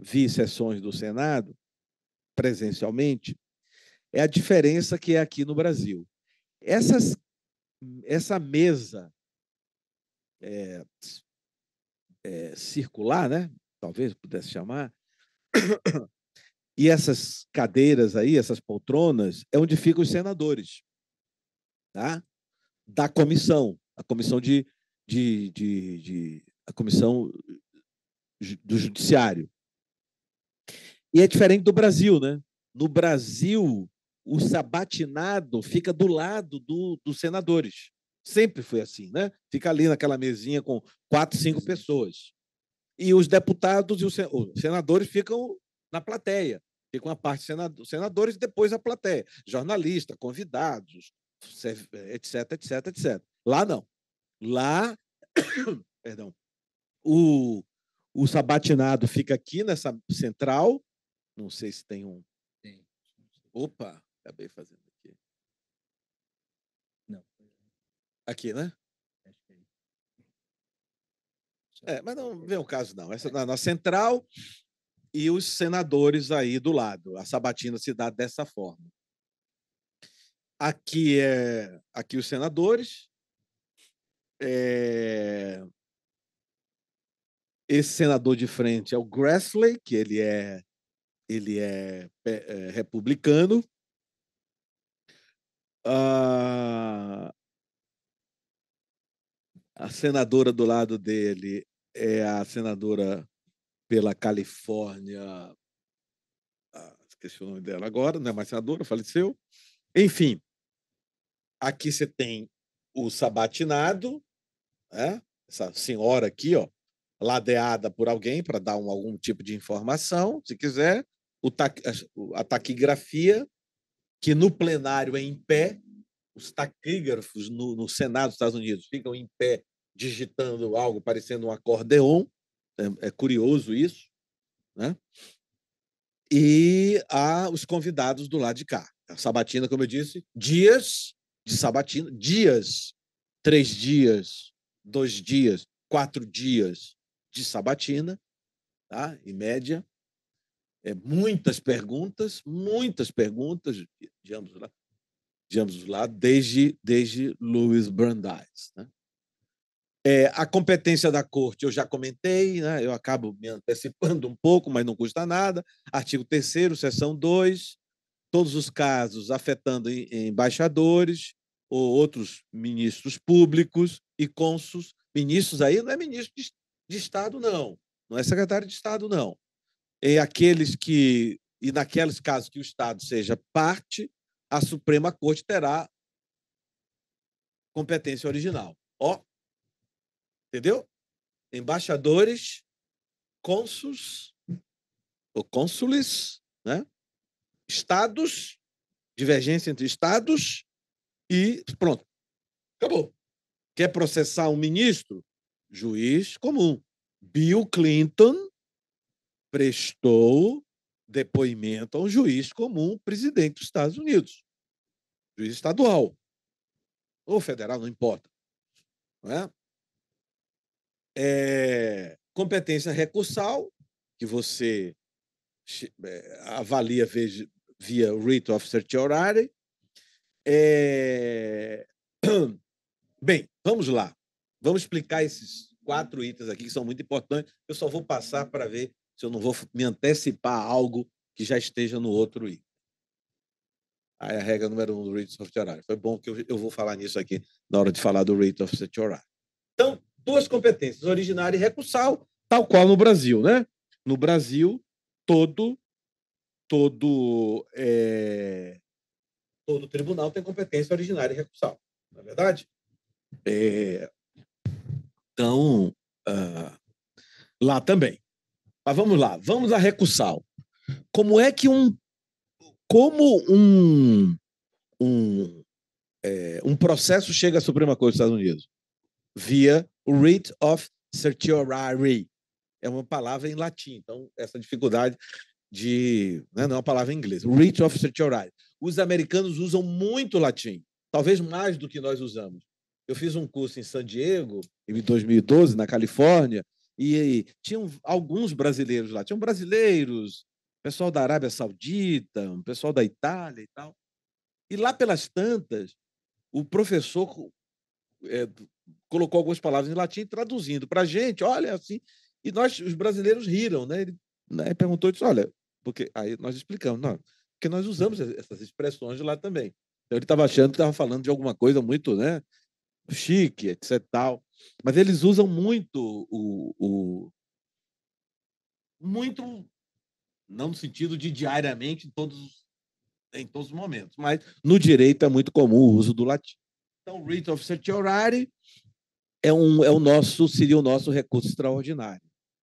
vi sessões do Senado presencialmente. É a diferença que é aqui no Brasil. Essas essa mesa é, é, circular, né? Talvez pudesse chamar. E essas cadeiras aí, essas poltronas, é onde ficam os senadores, tá? Da comissão, a comissão de, de, de, de a comissão do judiciário. E é diferente do Brasil, né? No Brasil, o sabatinado fica do lado do, dos senadores. Sempre foi assim, né? Fica ali naquela mesinha com quatro, cinco pessoas. E os deputados e os senadores ficam na plateia. Ficam a parte dos senadores e depois a plateia. Jornalista, convidados, eh, etc, etc, etc. Lá não. Lá, <coughs> perdão, o, o sabatinado fica aqui nessa central. Não sei se tem um. Opa! Acabei fazendo aqui. Não. Aqui, né? É, é, mas não vem é o caso, não. Essa é. na, na central e os senadores aí do lado. A sabatina se dá dessa forma. Aqui é aqui os senadores. É... Esse senador de frente é o Grassley, que ele é ele é, é republicano a, ah, a senadora do lado dele é a senadora pela Califórnia, ah, esqueci o nome dela agora, não é mais senadora, faleceu. Enfim, aqui você tem o sabatinado, né? essa senhora aqui, ó, ladeada por alguém para dar um, algum tipo de informação, se quiser, o ta a taquigrafia, que no plenário é em pé, os taquígrafos no, no, Senado dos Estados Unidos ficam em pé digitando algo parecendo um acordeon, é, é curioso isso, né? E há os convidados do lado de cá. A sabatina, como eu disse, dias de sabatina, dias, três dias, dois dias, quatro dias de sabatina, tá? em média, é, muitas perguntas, muitas perguntas de ambos, de ambos desde, desde Louis Brandeis. Né? É, a competência da corte eu já comentei, né? eu acabo me antecipando um pouco, mas não custa nada. Artigo 3 seção 2, todos os casos afetando embaixadores ou outros ministros públicos e cônsuls. Ministros aí não é ministro de, de Estado, não. Não é secretário de Estado, não é aqueles que, e naqueles casos que o Estado seja parte, a Suprema Corte terá competência original. Ó, entendeu? Embaixadores, cônsuls ou cônsules, né? Estados, divergência entre estados e pronto. Acabou. Quer processar um ministro? Juiz comum. Bill Clinton prestou depoimento a um juiz comum, presidente dos Estados Unidos, juiz estadual ou federal, não importa. Não é? É, competência recursal, que você é, avalia via, via writ of certiorari. É... <clears throat> Bem, vamos lá. Vamos explicar esses quatro itens aqui que são muito importantes. Eu só vou passar para ver se eu não vou me antecipar a algo que já esteja no outro item. Aí a regra número um do Rate of Horário. Foi bom que eu, vou falar nisso aqui na hora de falar do Rate of Horário. Então, duas competências, originária e recursal, tal qual no Brasil, né? No Brasil, todo todo é... todo tribunal tem competência originária e recursal, não é verdade? É... Então, uh... lá também. Mas vamos lá, vamos a recursal. Como é que um. Como um. Um, é, um processo chega à Suprema Corte dos Estados Unidos? Via writ of certiorari. É uma palavra em latim, então essa dificuldade de. Né, não é uma palavra em inglês. Writ of certiorari. Os americanos usam muito latim, talvez mais do que nós usamos. Eu fiz um curso em San Diego, em 2012, na Califórnia, e, e tinham alguns brasileiros lá, tinham brasileiros, pessoal da Arábia Saudita, um pessoal da Itália e tal. E lá pelas tantas, o professor é, colocou algumas palavras em latim, traduzindo para a gente, olha é assim. E nós, os brasileiros, riram, né? Ele né, perguntou, disse, olha, porque aí nós explicamos, não, porque nós usamos essas expressões lá também. Então ele estava achando que estava falando de alguma coisa muito, né? Chique, etc. Tal. Mas eles usam muito o, o muito não no sentido de diariamente em todos em todos os momentos, mas no direito é muito comum o uso do latim. Então, writ of certiorari é um é o nosso seria o nosso recurso extraordinário,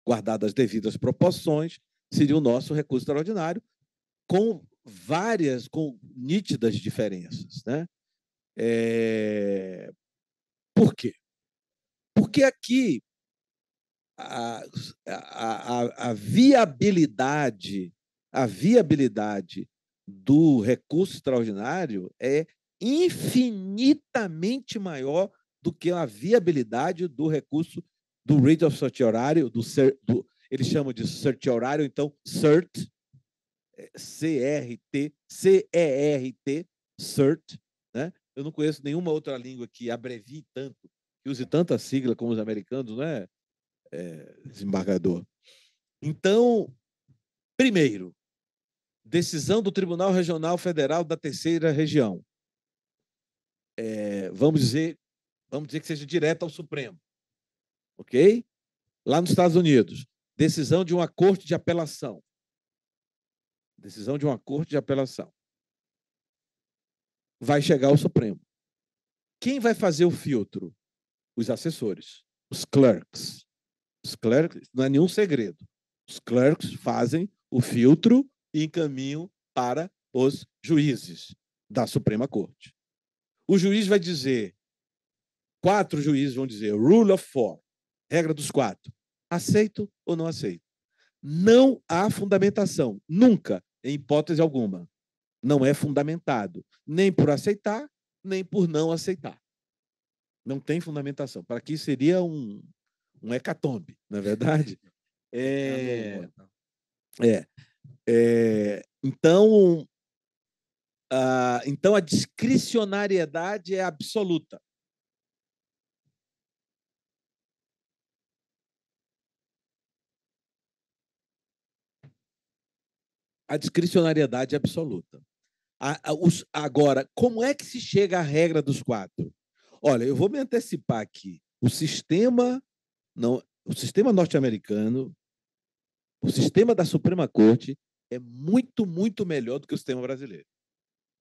guardado as devidas proporções, seria o nosso recurso extraordinário com várias com nítidas diferenças, né? É... Por quê? Porque aqui a, a, a viabilidade, a viabilidade do recurso extraordinário é infinitamente maior do que a viabilidade do recurso do rate of certiorário, do, do eles chamam de horário, então cert, c é, c r t e r t cert, né? Eu não conheço nenhuma outra língua que abrevie tanto que use tanta sigla como os americanos, né, é, eh, desembargador? Então, primeiro, decisão do Tribunal Regional Federal da Terceira Região. É, vamos dizer, vamos dizer que seja direta ao Supremo, ok? Lá nos Estados Unidos, decisão de uma corte de apelação, decisão de uma corte de apelação, vai chegar ao Supremo. Quem vai fazer o filtro? Os assessores, os clerks. Os clerks, não é nenhum segredo. Os clerks fazem o filtro e encaminham para os juízes da Suprema Corte. O juiz vai dizer, quatro juízes vão dizer, rule of four, regra dos quatro, aceito ou não aceito. Não há fundamentação, nunca, em hipótese alguma. Não é fundamentado, nem por aceitar, nem por não aceitar não tem fundamentação. Para que seria um, um hecatombe, na é verdade. <laughs> É, é, então. é, é, então, a, então, a discricionariedade é absoluta. A discricionariedade é absoluta. A, a, os, agora, como é que se chega à regra dos quatro? Olha, eu vou me antecipar aqui. O sistema não, o sistema norte-americano, o sistema da Suprema Corte é muito, muito melhor do que o sistema brasileiro.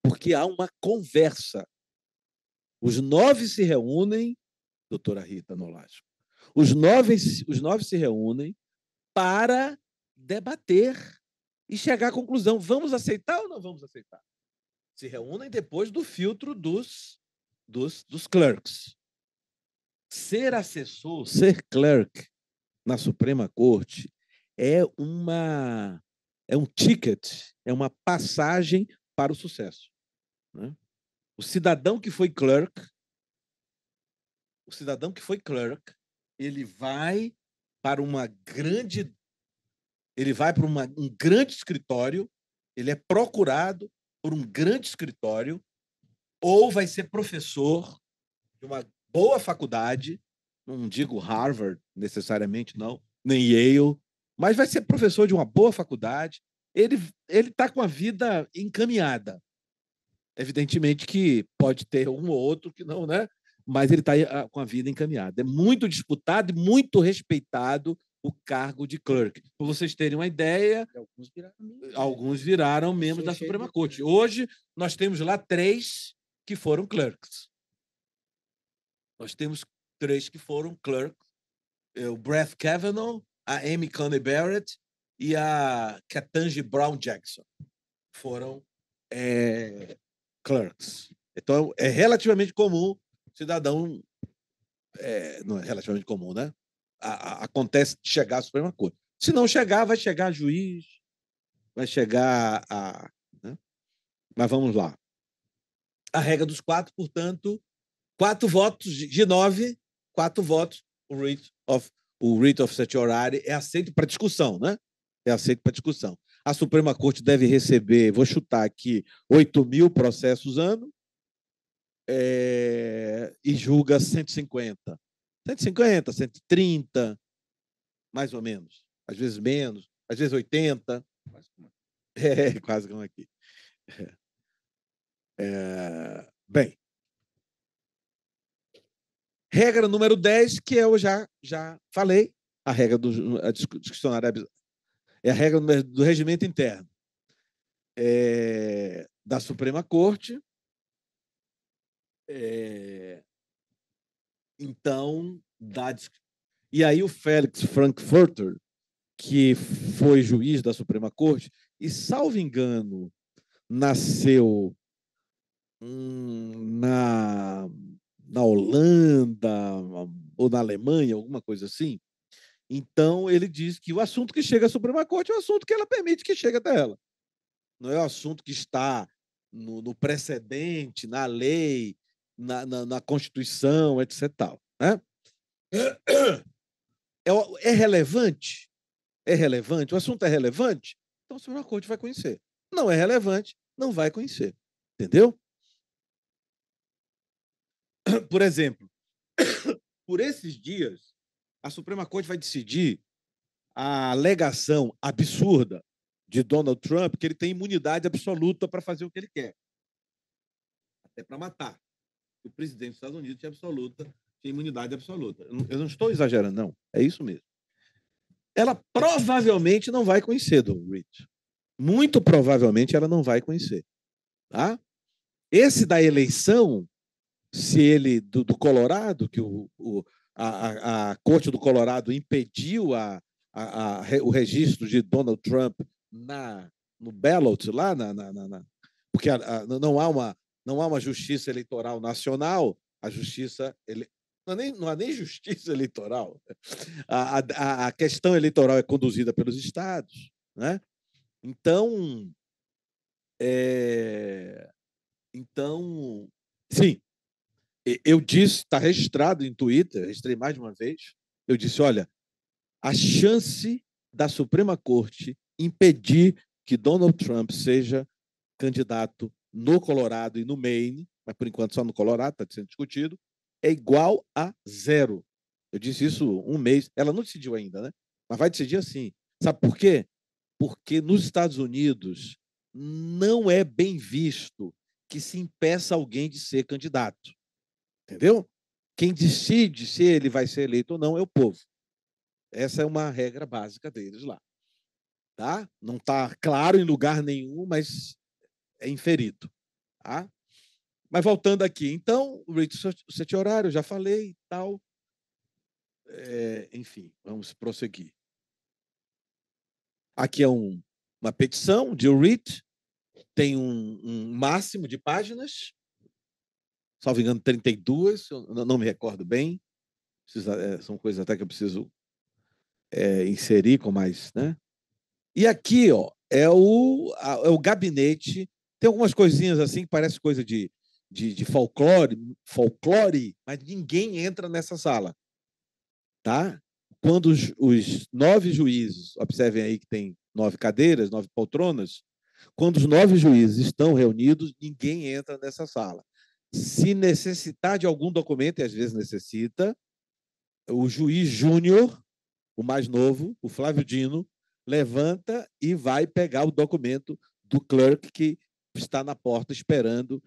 Porque há uma conversa. Os nove se reúnem, doutora Rita Nolasco, os nove, os nove se reúnem para debater e chegar à conclusão: vamos aceitar ou não vamos aceitar? Se reúnem depois do filtro dos dos, dos clerks. Ser assessor, ser clerk na Suprema Corte é uma é um ticket, é uma passagem para o sucesso. Né? O cidadão que foi clerk, o cidadão que foi clerk, ele vai para uma grande, ele vai para uma, um grande escritório, ele é procurado por um grande escritório ou vai ser professor de uma boa faculdade, não digo Harvard necessariamente, não, nem Yale, mas vai ser professor de uma boa faculdade. Ele ele está com a vida encaminhada. Evidentemente que pode ter um ou outro que não, né? Mas ele está ah, com a vida encaminhada. É muito disputado e muito respeitado o cargo de clerk. Para vocês terem uma ideia, alguns viraram, alguns viraram membros né? da é Suprema Corte. Hoje nós temos lá três que foram clerks. Nós temos três que foram clerks, é o Brett Kavanaugh, a Amy Coney Barrett e a Ketanji Brown Jackson. Foram é, clerks. Então, é relativamente comum cidadão... É, não é relativamente comum, né? A, a, acontece de chegar à Suprema Corte. Se não chegar, vai chegar juiz, vai chegar a. Né? Mas vamos lá a regra dos quatro, portanto, quatro votos de nove, quatro votos, o writ of, o writ of certiorari é aceito para discussão, né? É aceito para discussão. A Suprema Corte deve receber, vou chutar aqui, 8 mil processos ano é, e julga 150. 150, 130, mais ou menos. Às vezes menos, às vezes 80. Quase como é, <laughs> aqui. É, quase como aqui. É. É, bem, regra número 10, que eu já, já falei, a regra do a discricionária é, é a regra do regimento interno é, da Suprema Corte. É, então, da, e aí o Félix Frankfurter, que foi juiz da Suprema Corte, e, salvo engano, nasceu na, na Holanda ou na Alemanha, alguma coisa assim. Então, ele diz que o assunto que chega à Suprema Corte é o assunto que ela permite que chegue até ela. Não é o assunto que está no, no precedente, na lei, na, na, na Constituição, etc. Tal, né? É, é relevante? É relevante? O assunto é relevante? Então, a Suprema Corte vai conhecer. Não é relevante, não vai conhecer. Entendeu? <coughs> Por exemplo, <coughs> por esses dias, a Suprema Corte vai decidir a alegação absurda de Donald Trump que ele tem imunidade absoluta para fazer o que ele quer até para matar. O presidente dos Estados Unidos tinha absoluta, tinha imunidade absoluta. Eu não, estou exagerando, não. É isso mesmo. Ela provavelmente não vai conhecer Don Rich. Muito provavelmente ela não vai conhecer. Tá? Esse da eleição se ele, do, do Colorado, que o, o a, a, Corte do Colorado impediu a, a, o registro de Donald Trump na, no ballot, lá na. na, na porque não, há uma, não há uma justiça eleitoral nacional, a justiça. Ele, não, há é nem, não há nem justiça eleitoral. A, a, questão eleitoral é conduzida pelos estados. Né? Então. É, então. Sim, eu disse, está registrado em Twitter, registrei mais de uma vez, eu disse, olha, a chance da Suprema Corte impedir que Donald Trump seja candidato no Colorado e no Maine, mas por enquanto só no Colorado, está sendo discutido, é igual a zero. Eu disse isso um mês, ela não decidiu ainda, né? Mas vai decidir assim. Sabe por quê? Porque nos Estados Unidos não é bem visto que se impeça alguém de ser candidato. Entendeu? Quem decide se ele vai ser eleito ou não é o povo. Essa é uma regra básica deles lá. Tá? Não está claro em lugar nenhum, mas é inferido. Tá? Mas voltando aqui, então, o sete horário, já falei tal. É, enfim, vamos prosseguir. Aqui é um, uma petição de RIT, tem um, um máximo de páginas, salvo engano, 32, eu não me recordo bem. é, são coisas até que eu preciso é, inserir com mais. Né? E aqui ó, é, o, a, é o gabinete. Tem algumas coisinhas assim que parece coisa de, de, de folclore, folclore, mas ninguém entra nessa sala. Tá? Quando os, os nove juízes, observem aí que tem nove cadeiras, nove poltronas, quando os nove juízes estão reunidos, ninguém entra nessa sala se necessitar de algum documento, e às vezes necessita, o juiz júnior, o mais novo, o Flávio Dino, levanta e vai pegar o documento do clerk que está na porta esperando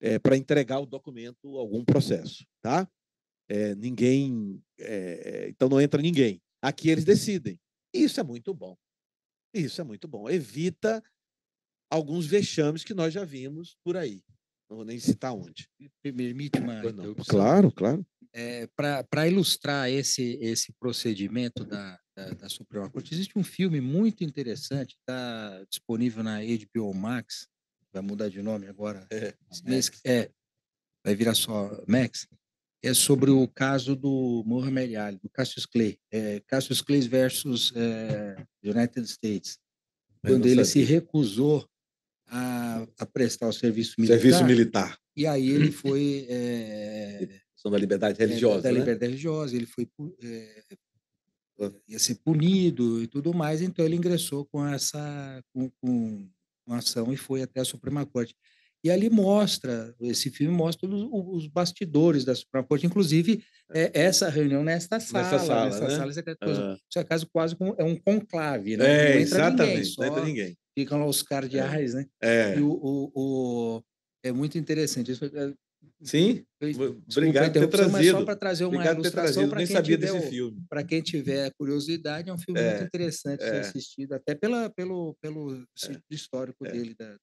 é, eh, para entregar o documento algum processo, tá? É, ninguém, é, é, então não entra ninguém. Aqui eles decidem. Isso é muito bom. Isso é muito bom. Evita alguns vexames que nós já vimos por aí não vou nem citar onde. permite uma Claro, claro. É, Para ilustrar esse, esse procedimento da, da, da, Suprema Corte, existe um filme muito interessante, está disponível na HBO Max, vai mudar de nome agora. É, é vai virar só Max. É sobre o caso do Mohamed Ali, do Cassius Clay. É, Cassius Clay versus é, United States, quando ele se recusou a, a prestar o serviço militar. Serviço militar. E aí ele uhum. foi. Eh, é, da liberdade religiosa. Da né? liberdade religiosa, ele foi. É, ia ser punido e tudo mais, então ele ingressou com essa com, com, ação e foi até a Suprema Corte. E ali mostra, esse filme mostra os, os bastidores da Suprema Corte, inclusive é, é essa reunião nesta sala. Nessa sala, nessa né? sala, uhum. isso é caso é quase como, é um conclave, né? É, não entra exatamente, ninguém, só, não entra ninguém ficam lá os é. cardeais, é. né? É. E o, o, o, é muito interessante. Isso, eh, Sim, obrigado por ter trazido. Mas só para trazer uma obrigado ilustração para quem, tiver, quem tiver curiosidade, é um filme é. muito interessante é. ser assistido, até pela, pelo, pelo é. histórico é. dele. Da...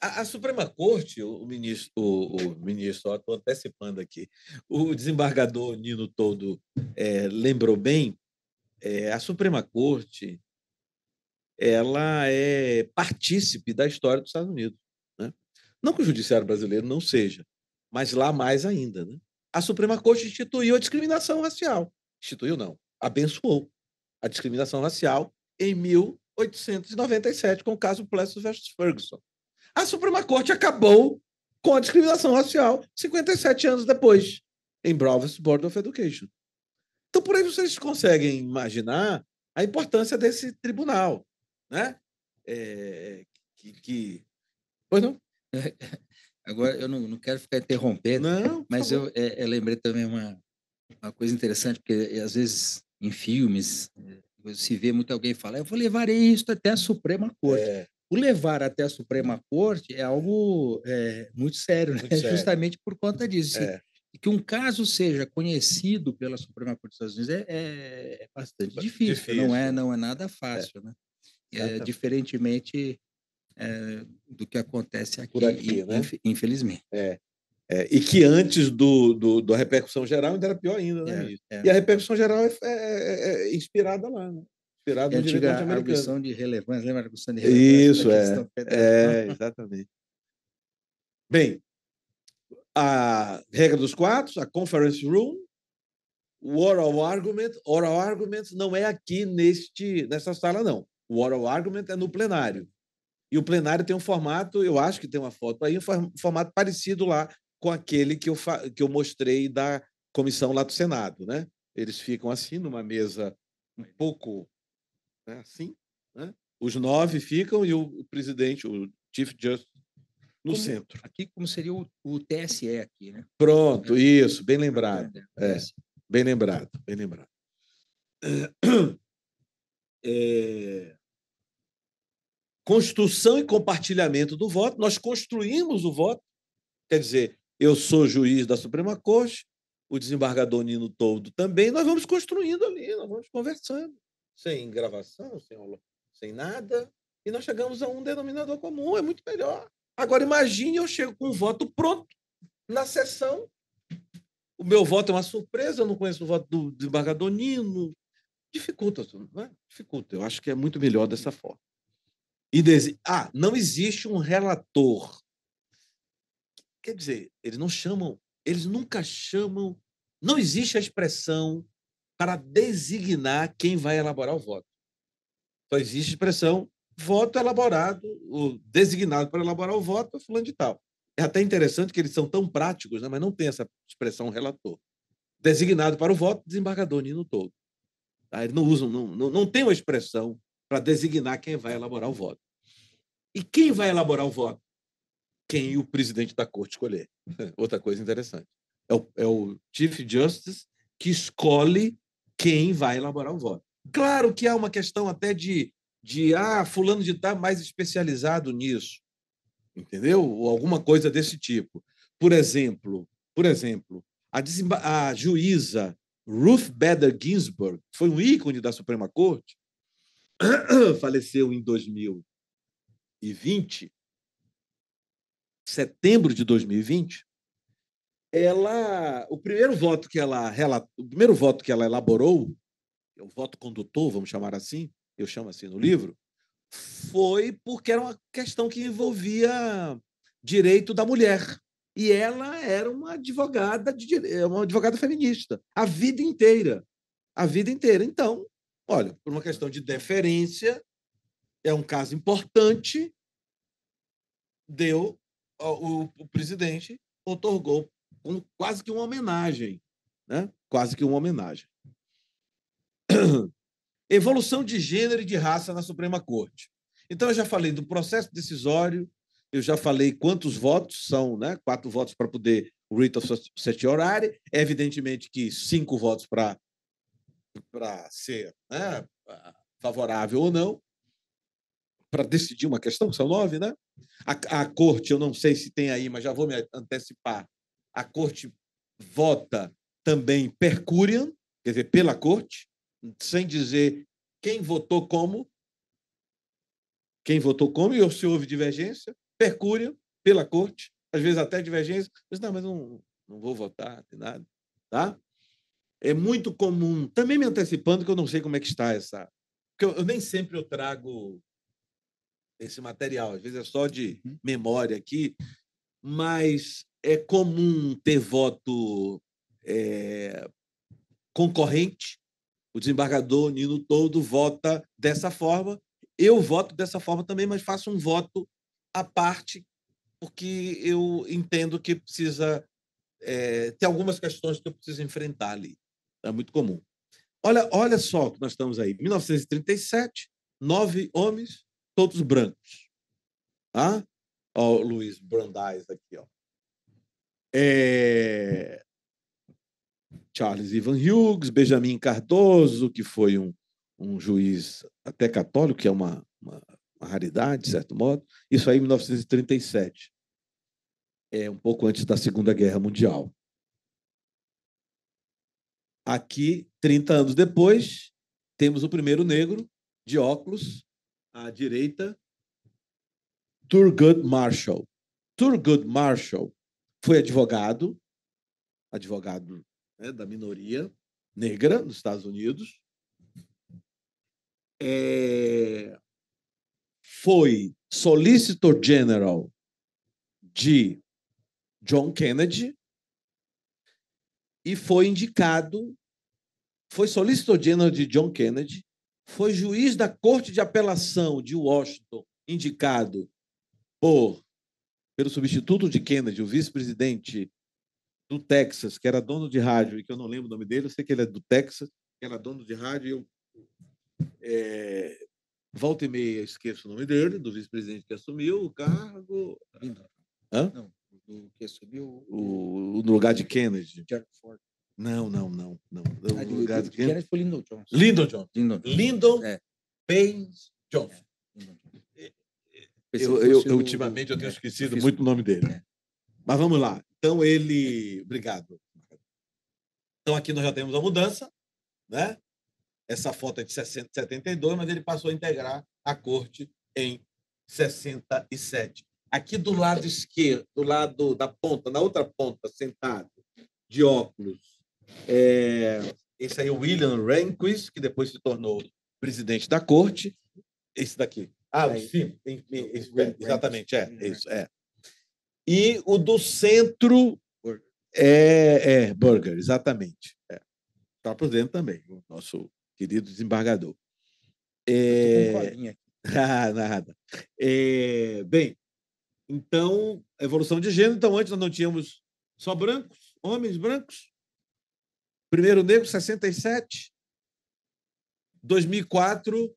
A, a, Suprema Corte, o ministro, o, o ministro, estou antecipando aqui, o desembargador Nino Todo é, lembrou bem, é, a Suprema Corte ela é partícipe da história dos Estados Unidos. Né? Não que o judiciário brasileiro não seja, mas lá mais ainda. Né? A Suprema Corte instituiu a discriminação racial. Instituiu, não, abençoou a discriminação racial em 1897, com o caso Plessy versus Ferguson. A Suprema Corte acabou com a discriminação racial 57 anos depois, em Brown Board of Education. Então, por aí vocês conseguem imaginar a importância desse tribunal né? É, que, que... Pois não? <laughs> Agora, eu não, não quero ficar interrompendo, não, mas eu, é, é, eu, lembrei também uma, uma coisa interessante, porque é, às vezes em filmes é, se vê muito alguém falar, eu vou levar isso até a Suprema Corte. É. O levar até a Suprema Corte é algo é, muito sério, né? muito né? <laughs> sério. justamente por conta disso. Assim, é. que um caso seja conhecido pela Suprema Corte dos Estados Unidos é, bastante difícil, difícil, Não, é, não é nada fácil. Né? é, diferentemente é, do que acontece aqui, Por aqui né? infelizmente. É. É, e que antes do, do, da repercussão geral ainda era pior ainda, né? É, é. E a repercussão geral é, é, é, é inspirada lá, né? Inspirada no direito americano. arguição de relevância, lembra a arguição de relevância? Isso, é. É, exatamente. Bem, a regra dos quatro, a conference room, o oral argument, oral argument não é aqui neste, nessa sala, não. O oral argument é no plenário. E o plenário tem um formato, eu acho que tem uma foto aí, um formato parecido lá com aquele que eu, que eu mostrei da comissão lá do Senado. Né? Eles ficam assim, numa mesa um pouco né, assim. Né? Os nove ficam e o presidente, o Chief Justice, no como, centro. Aqui, como seria o, o, TSE aqui, né? Pronto, né? isso, bem lembrado. Né? É, bem lembrado, bem lembrado. <clears throat> É, construção e compartilhamento do voto, nós construímos o voto. Quer dizer, eu sou juiz da Suprema Corte, o desembargador Nino Toldo também, nós vamos construindo ali, nós vamos conversando, sem gravação, sem, sem nada, e nós chegamos a um denominador comum, é muito melhor. Agora, imagine eu chego com um voto pronto na sessão. O meu voto é uma surpresa, eu não conheço o voto do desembargador Nino. Dificulta, não é? Né? Dificulta. Eu acho que é muito melhor dessa forma. E desse, ah, não existe um relator. Quer dizer, eles não chamam, eles nunca chamam, não existe a expressão para designar quem vai elaborar o voto. Só existe a expressão voto elaborado, o designado para elaborar o voto, é fulano de tal. É até interessante que eles são tão práticos, né? mas não tem essa expressão relator. Designado para o voto, desembargador Nino Todo. Tá? Eles não usam, não, não, não tem uma expressão para designar quem vai elaborar o voto. E quem vai elaborar o voto? Quem o presidente da corte escolher. <laughs> Outra coisa interessante. É o, é o Chief Justice que escolhe quem vai elaborar o voto. Claro que há uma questão até de, de ah, fulano de estar tá é mais especializado nisso, entendeu? Ou alguma coisa desse tipo. Por exemplo, por exemplo, a, a juíza Ruth Bader Ginsburg, que foi um ícone da Suprema Corte, <coughs> faleceu em 2020, setembro de 2020, ela, o primeiro voto que ela o primeiro voto que ela elaborou, é o voto condutor, vamos chamar assim, eu chamo assim no livro, foi porque era uma questão que envolvia direito da mulher. E ela era uma advogada, de, é uma advogada feminista, a vida inteira. A vida inteira. Então, Olha, por uma questão de deferência, é um caso importante, deu o, o presidente otorgou um, quase que uma homenagem, né? Quase que uma homenagem. <clears throat> Evolução de gênero e de raça na Suprema Corte. Então eu já falei do processo decisório, eu já falei quantos votos são, né? Quatro votos para poder o rito of sete É evidentemente que cinco votos para para ser né, é. ah, favorável ou não, para decidir uma questão, são nove, né? A, a corte, eu não sei se tem aí, mas já vou me antecipar. A corte vota também per curiam, quer dizer, pela corte, sem dizer quem votou como, quem votou como, e se houve divergência, per curiam, pela corte, às vezes até divergência, mas não, mas não, não vou votar, tem nada, tá? é muito comum, também me antecipando que eu não sei como é que está essa, porque eu, eu nem sempre eu trago esse material, às vezes é só de uhum. memória aqui, mas é comum ter voto é, concorrente. O desembargador Nino Todo vota dessa forma. Eu voto dessa forma também, mas faço um voto à parte, porque eu entendo que precisa. É, tem algumas questões que eu preciso enfrentar ali. É muito comum. Olha, olha só o que nós estamos aí. 1937, nove homens, todos brancos. Tá? o Luiz Brandeis aqui, ó. É... Charles Ivan Hughes, Benjamin Cardoso, que foi um, um juiz até católico, que é uma, uma, uma raridade, de certo modo. Isso aí em 1937, é um pouco antes da Segunda Guerra Mundial. Aqui, 30 anos depois, temos o primeiro negro de óculos à direita, Thurgood Marshall. Thurgood Marshall foi advogado, advogado né, da minoria negra nos Estados Unidos. É... Foi Solicitor General de John Kennedy, e foi indicado, foi solicitor general de John Kennedy, foi juiz da Corte de Apelação de Washington, indicado por pelo substituto de Kennedy, o vice-presidente do Texas, que era dono de rádio, e que eu não lembro o nome dele, eu sei que ele é do Texas, que era dono de rádio, e eu é, volta e meia esqueço o nome dele, do vice-presidente que assumiu o cargo. Hã? Não do que subiu? O, lugar de Kennedy. Ford. Não, não, não. não. Ah, lugar de, de Kennedy. foi Lyndon Johnson. Lyndon Johnson. Lyndon, Lyndon é. Baines Johnson. É. é, é eu, eu, eu, ultimamente eu tenho é. esquecido muito o nome dele. É. Mas vamos lá. Então ele. Obrigado. Então aqui nós já temos a mudança, né? Essa foto é de 60, 72, mas ele passou a integrar a corte em 67 aqui do lado esquerdo, do lado da ponta, na outra ponta, sentado, de óculos, é, esse aí é o William Rehnquist, que depois se tornou presidente da corte. Esse daqui. Ah, é, sim. Em, em, esse, exatamente, é, uhum. isso, é. E o do centro é, é Burger, exatamente. Está é. por dentro também, o nosso querido desembargador. É... Ah, <laughs> nada. É... Bem, então, evolução de gênero, então antes nós não tínhamos só brancos, homens brancos. Primeiro negro, 67. 2004,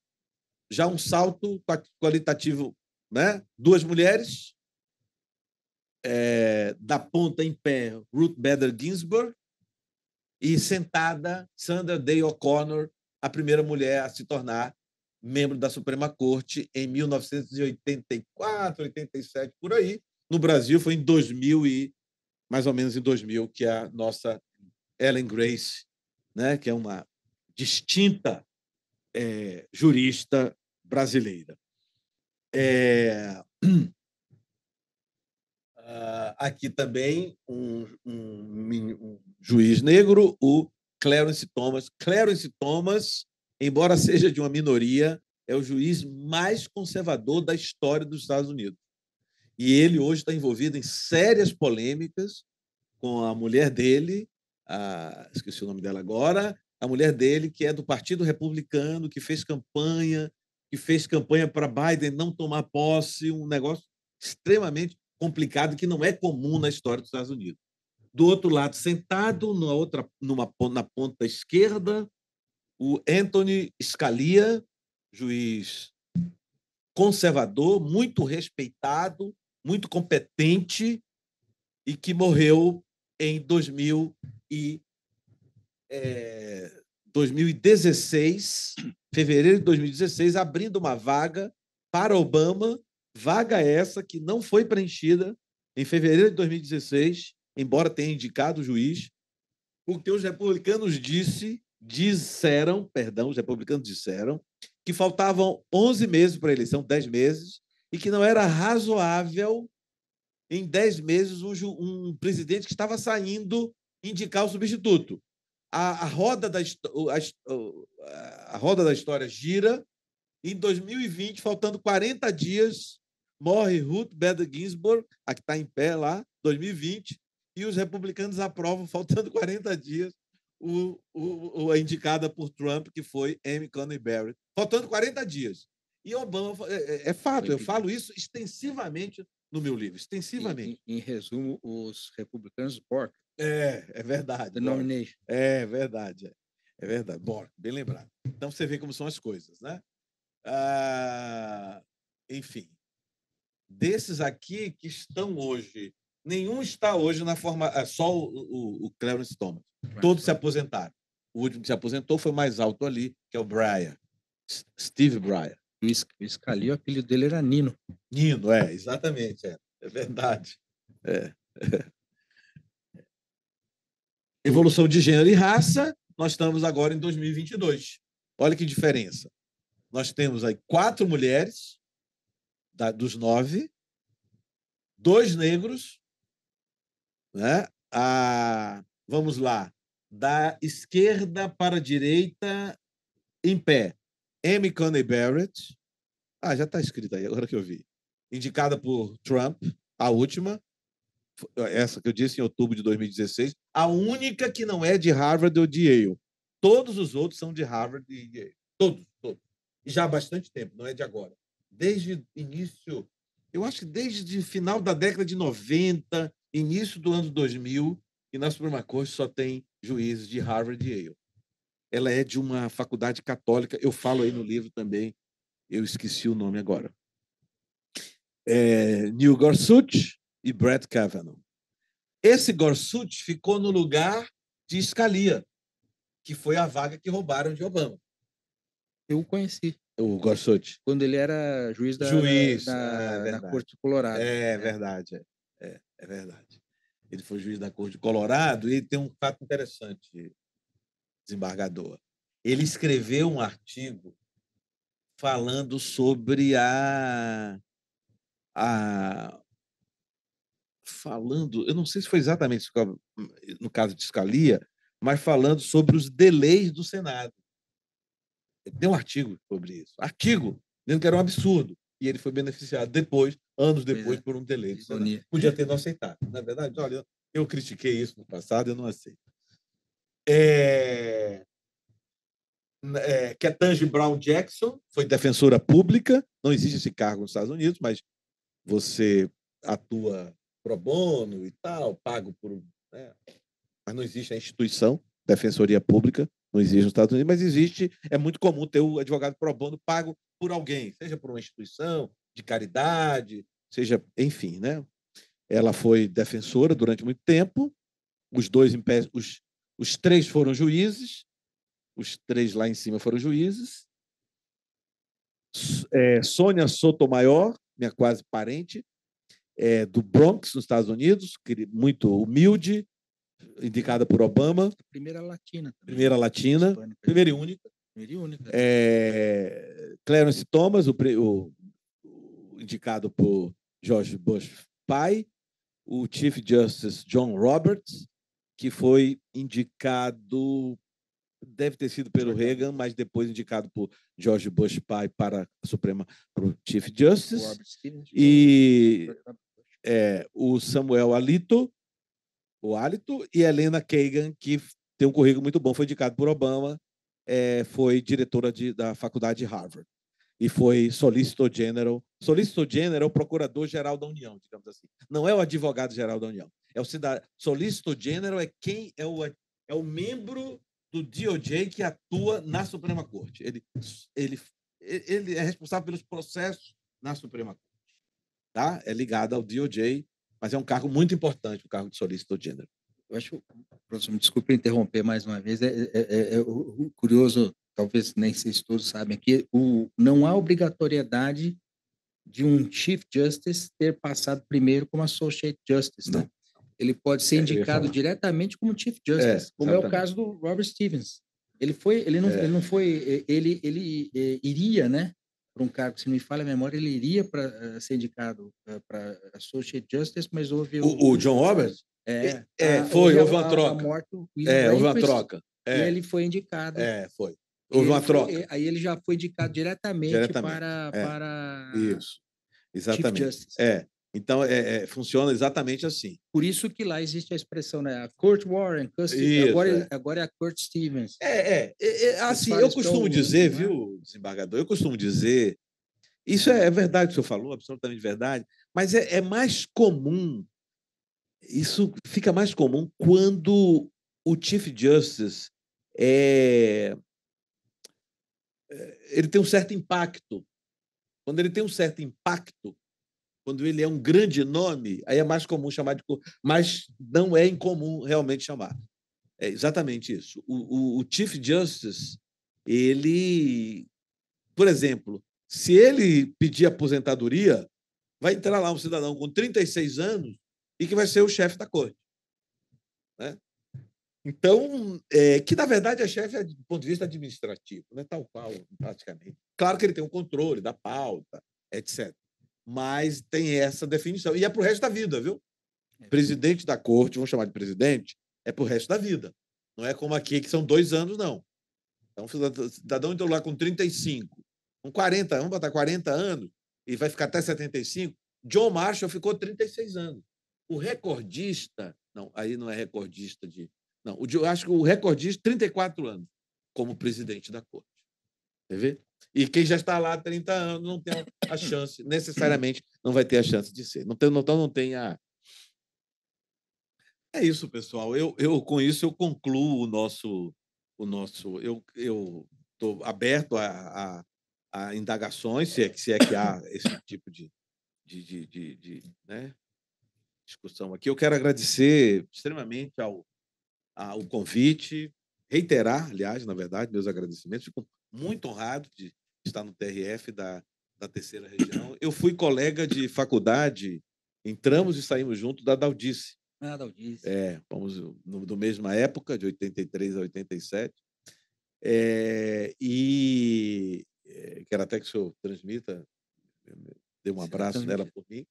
já um salto qualitativo, né? Duas mulheres, é, da ponta em pé, Ruth Bader Ginsburg, e sentada, Sandra Day O'Connor, a primeira mulher a se tornar membro da Suprema Corte em 1984, 87 por aí. No Brasil foi em 2000 e mais ou menos em 2000 que a nossa Ellen Grace, né, que é uma distinta é, jurista brasileira. É... <clears throat> Ah, aqui também um, um, um, juiz negro, o Clarence Thomas. Clarence Thomas embora seja de uma minoria, é o juiz mais conservador da história dos Estados Unidos. E ele hoje está envolvido em sérias polêmicas com a mulher dele, a, esqueci o nome dela agora, a mulher dele, que é do Partido Republicano, que fez campanha, que fez campanha para Biden não tomar posse, um negócio extremamente complicado que não é comum na história dos Estados Unidos. Do outro lado, sentado na outra, numa, na ponta esquerda, o Anthony Scalia, juiz conservador, muito respeitado, muito competente e que morreu em 2000 e, é, eh, 2016, fevereiro de 2016, abrindo uma vaga para Obama, vaga essa que não foi preenchida em fevereiro de 2016, embora tenha indicado o juiz, porque os republicanos disse disseram, perdão, os republicanos disseram, que faltavam 11 meses para a eleição, 10 meses, e que não era razoável, em 10 meses, um, um presidente que estava saindo indicar o substituto. A, a, roda da, a, a roda da história gira. Em 2020, faltando 40 dias, morre Ruth Bader Ginsburg, a que está em pé lá, 2020, e os republicanos aprovam, faltando 40 <laughs> dias, o, o, a indicada por Trump, que foi Amy Coney Barrett, faltando 40 dias. E Obama, é, é, é fato, eu falo isso extensivamente no meu livro, extensivamente. Em, em, em resumo, os republicanos Bork. É, é verdade. Denomination. É, é verdade, é. é, verdade. Bork, bem lembrado. Então você vê como são as coisas, né? Ah, enfim, desses aqui que estão hoje Nenhum está hoje na forma. É, só o, o, o Clarence Thomas. Todos se aposentaram. O último que se aposentou foi mais alto ali, que é o Brian. Steve Brian. O Scali, o apelido dele era Nino. Nino, é, exatamente. É, é verdade. É. <laughs> Evolução de gênero e raça, nós estamos agora em 2022. Olha que diferença. Nós temos aí quatro mulheres, da, dos nove, dois negros né? A, vamos lá, da esquerda para a direita, em pé. M. Coney Barrett. Ah, já está escrito aí, agora que eu vi. Indicada por Trump, a última. Essa que eu disse em outubro de 2016. A única que não é de Harvard ou de Yale. Todos os outros são de Harvard e Yale. Todos, todos. E já há bastante tempo, não é de agora. Desde início, eu acho que desde final da década de 90, início do ano 2000, e na Suprema Corte só tem juízes de Harvard e Yale. Ela é de uma faculdade católica, eu falo aí no livro também, eu esqueci o nome agora. É, Neil Gorsuch e Brett Kavanaugh. Esse Gorsuch ficou no lugar de Scalia, que foi a vaga que roubaram de Obama. Eu o conheci. O Gorsuch. Quando ele era juiz da, juiz, da, é da Corte do Colorado. É verdade. É. É verdade. Ele foi juiz da Corte de Colorado e tem um fato interessante, desembargador. Ele escreveu um artigo falando sobre a, a falando, eu não sei se foi exatamente no caso de Scalia, mas falando sobre os delays do Senado. Tem um artigo sobre isso. Artigo, dizendo que era um absurdo e ele foi beneficiado depois, anos depois, é. por um delay. Né? Podia ter não <laughs> aceitado. Na é verdade, olha, eu critiquei isso no passado, eu não aceito. É... É, Ketanji Brown Jackson foi defensora pública, não existe esse cargo nos Estados Unidos, mas você atua pro bono e tal, pago por. Né? Mas não existe a instituição, Defensoria Pública, não existe nos Estados Unidos, mas existe, é muito comum ter o advogado pro bono pago por alguém, seja por uma instituição de caridade, seja, enfim, né? Ela foi defensora durante muito tempo. Os dois os, os três foram juízes, os três lá em cima foram juízes. É, Sônia Sotomayor, minha quase parente, é, do Bronx, nos Estados Unidos, muito humilde, indicada por Obama. Primeira latina. Também. Primeira latina. Primeira e única. Primeira e única. É, Clarence Thomas, o, o, indicado por George Bush pai. O Chief Justice John Roberts, que foi indicado, deve ter sido pelo Reagan, mas depois indicado por George Bush pai para a Suprema, para o Chief Justice. e é, o Samuel Alito, o Alito e Helena Kagan, que tem um currículo muito bom, foi indicado por Obama, é, foi diretora de, da faculdade de Harvard e foi Solicitor General. Solicitor General é o Procurador-Geral da União, digamos assim. Não é o Advogado-Geral da União. É o cidadão. Solicitor General é quem é o, é o membro do DOJ que atua na Suprema Corte. Ele, ele, ele é responsável pelos processos na Suprema Corte. Tá? É ligado ao DOJ mas é um cargo muito importante, o cargo de solicitor general. Eu acho, professor, me desculpe interromper mais uma vez, é, é, é, é curioso, talvez nem vocês todos sabem aqui, o, não há obrigatoriedade de um Chief Justice ter passado primeiro como Associate Justice, né? não. Né? Ele pode ser é, indicado diretamente como Chief Justice, é, como é o caso do Robert Stevens. Ele foi, ele não, ele não foi, ele, ele, ele iria, né, para um cargo, se não me falha a memória, ele iria para eh, ser indicado eh, para Associate Justice, mas houve... O, o, o John Roberts? É, é a, foi, houve uma troca. é, houve uma troca. É. E ele foi indicado. É, foi. Houve uma troca. Foi, aí ele já foi indicado diretamente, diretamente. para... É. para Isso, exatamente. É, então, é, é, funciona exatamente assim. Por isso que lá existe a expressão, né? A Court Warren, Custody, isso, agora, é, é. agora é a Court Stevens. É, é. é, é assim, eu costumo dizer, né? viu, desembargador, eu costumo dizer, isso é verdade o que o senhor falou, absolutamente verdade, mas é mais comum, isso fica mais comum quando o Chief Justice é, ele tem um certo impacto. Quando ele tem um certo impacto, quando ele é um grande nome, aí é mais comum chamar de corpo, mas não é incomum realmente chamar. É exatamente isso. O, o, o Chief Justice, ele, por exemplo, se ele pedir aposentadoria, vai entrar lá um cidadão com 36 anos e que vai ser o chefe da corte. Né? Então, é, que na verdade é chefe do ponto de vista administrativo, né? tal qual, praticamente. Claro que ele tem o um controle da pauta, etc mas tem essa definição. E é para o resto da vida, viu? É presidente da corte, vamos chamar de presidente, é para o resto da vida. Não é como aqui, que são dois anos, não. Então, o cidadão entrou lá com 35, com 40, vamos botar 40 anos, e vai ficar até 75. John Marshall ficou 36 anos. O recordista, não, aí não é recordista de. Não, Eu acho que o recordista, 34 anos, como presidente da corte. Quer ver? E quem já está lá há 30 anos não tem a chance, necessariamente não vai ter a chance de ser. Não tem, então não tem a. É isso, pessoal. Eu, eu com isso eu concluo o nosso, o nosso. Eu estou aberto a, a, a, indagações, se é, se é que há esse tipo de, de, de, de, de né? discussão aqui. Eu quero agradecer extremamente ao, ao convite, reiterar, aliás, na verdade, meus agradecimentos. Fico muito honrado de, está no TRF da, da terceira região. Eu fui colega de faculdade, entramos e saímos junto da Daldice. Ah, Daldice. É, vamos no, do mesma época, de 83 a 87. É, e é, quero até que o senhor transmita, dê um abraço nela por mim.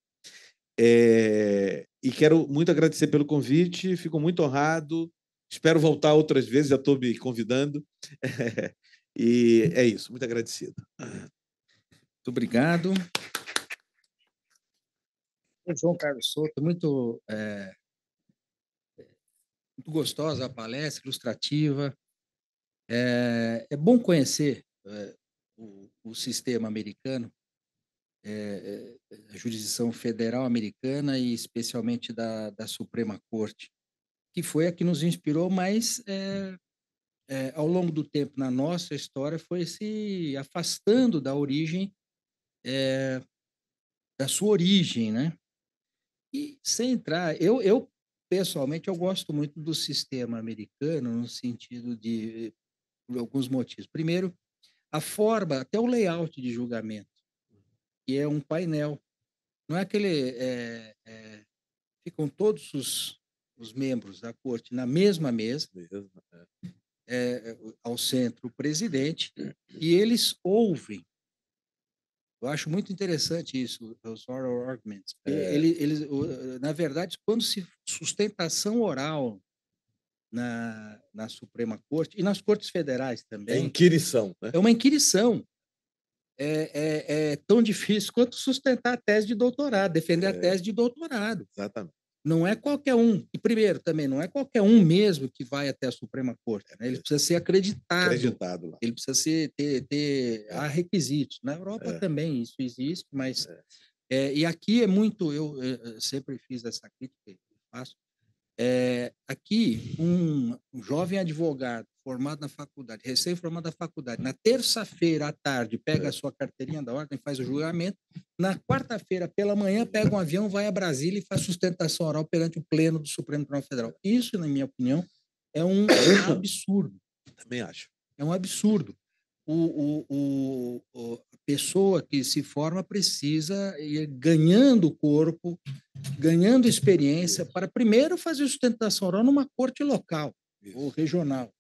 É, e quero muito agradecer pelo convite, fico muito honrado. Espero voltar outras vezes, já estou me convidando. <laughs> E é isso, muito agradecido. Muito obrigado. João Carlos Souto, muito, é, muito gostosa a palestra, ilustrativa. É, é bom conhecer é, o, o, sistema americano, a jurisdição federal americana e especialmente da, da Suprema Corte, que foi a que nos inspirou, mas é, ao longo do tempo na nossa história foi se afastando da origem, é, da sua origem, né? E sem entrar, eu, eu pessoalmente eu gosto muito do sistema americano no sentido de por alguns motivos. Primeiro, a forma, até o layout de julgamento, que é um painel. Não é aquele é, é, ficam todos os, os membros da corte na mesma mesa. É é, ao centro o presidente, e eles ouvem. Eu acho muito interessante isso, os oral arguments. É. é ele, eles, na verdade, quando se sustentação oral na, na Suprema Corte e nas Cortes Federais é também. É inquirição, né? É uma inquirição. É, é, é, tão difícil quanto sustentar a tese de doutorado, defender é, a tese de doutorado. Exatamente. Não é qualquer um. E primeiro também, não é qualquer um mesmo que vai até a Suprema Corte. Né? Ele precisa ser acreditado. Acreditado. Lá. Ele precisa ser, ter, ter é. há requisitos. Na Europa é. também isso existe, mas... É. é e aqui é muito... Eu, eu sempre fiz essa crítica, faço é, aqui, um, um jovem advogado formado na faculdade, recém-formado da faculdade, na terça-feira à tarde pega a sua carteirinha da ordem, faz o julgamento, na quarta-feira pela manhã pega um avião, vai a Brasília e faz sustentação oral perante o pleno do Supremo Tribunal Federal. Isso, na minha opinião, é um absurdo. Também acho. É um absurdo o, o, o, a pessoa que se forma precisa ir ganhando corpo, ganhando experiência, para primeiro fazer sustentação oral numa corte local ou regional,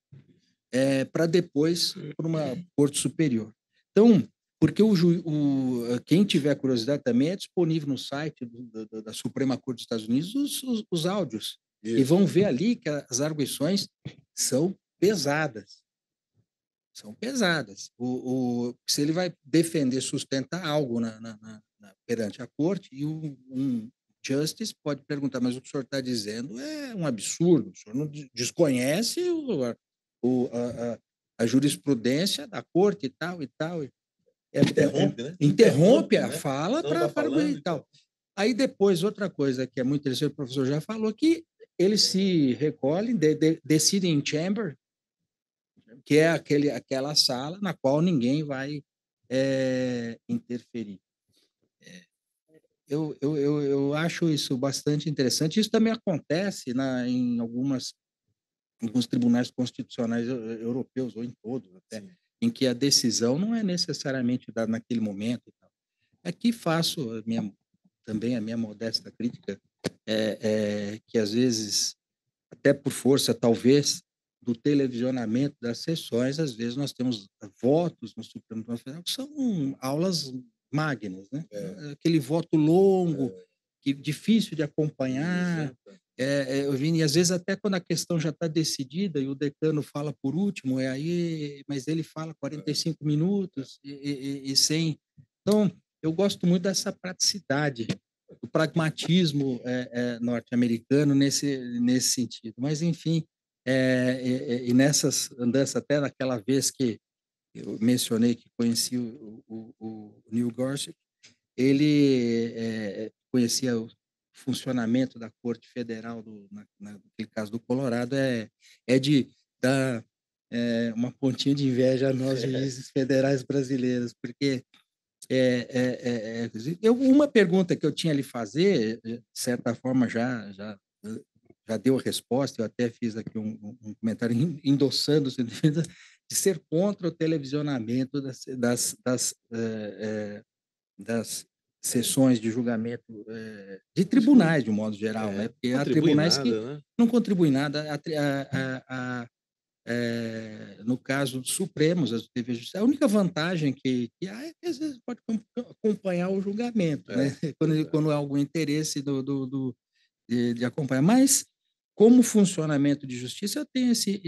é, para depois para uma corte superior. Então, porque o, o, quem tiver curiosidade também é disponível no site do, da Suprema Corte dos Estados Unidos os, os, os áudios. Isso. E vão ver ali que as arguições são pesadas são pesadas. O, o, se ele vai defender, sustentar algo na, na, na, perante a corte, e um, um justice pode perguntar, mas o que o senhor está dizendo é um absurdo, o senhor não desconhece o, o, a, a, a, jurisprudência da corte e tal e tal. É, é, é, interrompe, né? Interrompe, interrompe a né? fala para tá e tal. Então. Aí depois, outra coisa que é muito interessante, o professor já falou, que eles se recolhem, de, de, decidem em chamber, que é aquele, aquela sala na qual ninguém vai é, interferir. É, eu, eu, eu, eu, acho isso bastante interessante. Isso também acontece na, né, em algumas alguns tribunais constitucionais europeus ou em todos até, Sim. em que a decisão não é necessariamente dada naquele momento. Aqui é faço a minha, também a minha modesta crítica, é, é, que às vezes, até por força, talvez, do televisionamento das sessões, às vezes nós temos votos no Supremo Tribunal Federal que são aulas magnas, né? É. Aquele voto longo, é. que difícil de acompanhar. É, é, Vini, às vezes até quando a questão já está decidida e o decano fala por último, é aí, mas ele fala 45 é. minutos e, e, e sem. Então, eu gosto muito dessa praticidade, do pragmatismo é, é norte-americano nesse, nesse sentido. Mas, enfim, é, e, e, nessas andanças, até naquela vez que eu mencionei que conheci o, o, o Neil Gorsuch, ele é, é, conhecia o funcionamento da Corte Federal, do, na, naquele caso do Colorado, é, é de dar é, uma pontinha de inveja a nós, <laughs> juízes federais brasileiros, porque é, é, é, é eu, uma pergunta que eu tinha lhe fazer, de certa forma já, já já deu a resposta, eu até fiz aqui um, um comentário endossando de ser contra o televisionamento das, das, das, eh, eh, das sessões de julgamento eh, de tribunais, de um modo geral, é, né? porque há tribunais nada, que né? não contribuem nada. A, a, a, no caso Supremos, as TV Justiça, a única vantagem que, que há é que às vezes pode acompanhar o julgamento, né? É. <laughs> quando, quando há algum interesse do, do, do de, de, acompanhar. Mas como funcionamento de justiça, eu tenho esse,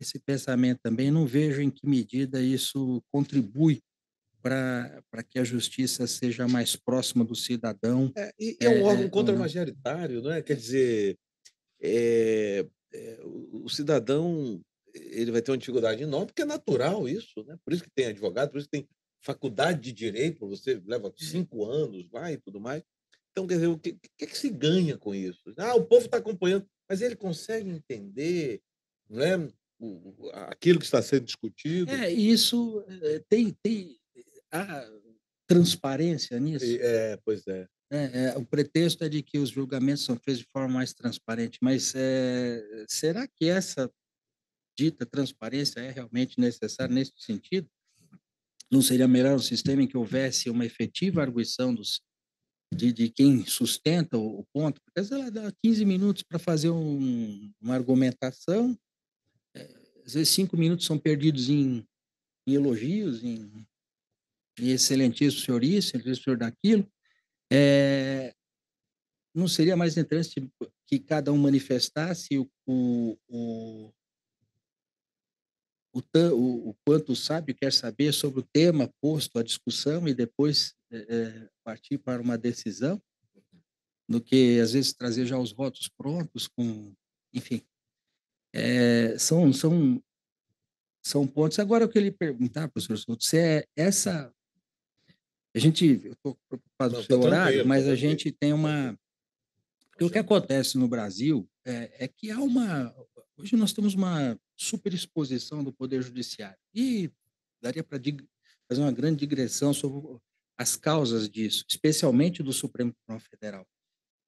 esse pensamento também, não vejo em que medida isso contribui para que a justiça seja mais próxima do cidadão. É, e é, é um órgão é, contra-majoritário, não é? Quer dizer, é, é, o cidadão ele vai ter uma dificuldade enorme, porque é natural isso, né? Por isso que tem advogado, por isso que tem faculdade de direito, você leva cinco anos lá e tudo mais. Então, quer dizer, o que, que, é que se ganha com isso? Ah, o povo está acompanhando, mas ele consegue entender não é, o, aquilo que está sendo discutido? É, isso eh, tem, tem a transparência nisso. É, pois é. É, é, o pretexto é de que os julgamentos são feitos de forma mais transparente, mas é, será que essa dita transparência é realmente necessária nesse sentido? Não seria melhor um sistema em que houvesse uma efetiva arguição dos, de, de quem sustenta o, o ponto, porque às vezes ela dá 15 minutos para fazer um, uma argumentação, é, às vezes cinco minutos são perdidos em, em elogios, em, em excelentíssimo senhor isso, excelentíssimo senhor daquilo. É, não seria mais interessante que cada um manifestasse o, o, o, o, o, o, quanto o sábio quer saber sobre o tema posto à discussão e depois é, partir para uma decisão, do que às vezes trazer já os votos prontos, com, enfim, é, são, são, são pontos. Agora eu queria perguntar, professor Souto, se é essa. A gente, eu estou preocupado com o tá seu horário, mas tá a gente tem tá uma. Porque o que acontece no Brasil é, é que há uma. Hoje nós temos uma superexposição do Poder Judiciário. E daria para fazer uma grande digressão sobre as causas disso, especialmente do Supremo Tribunal Federal.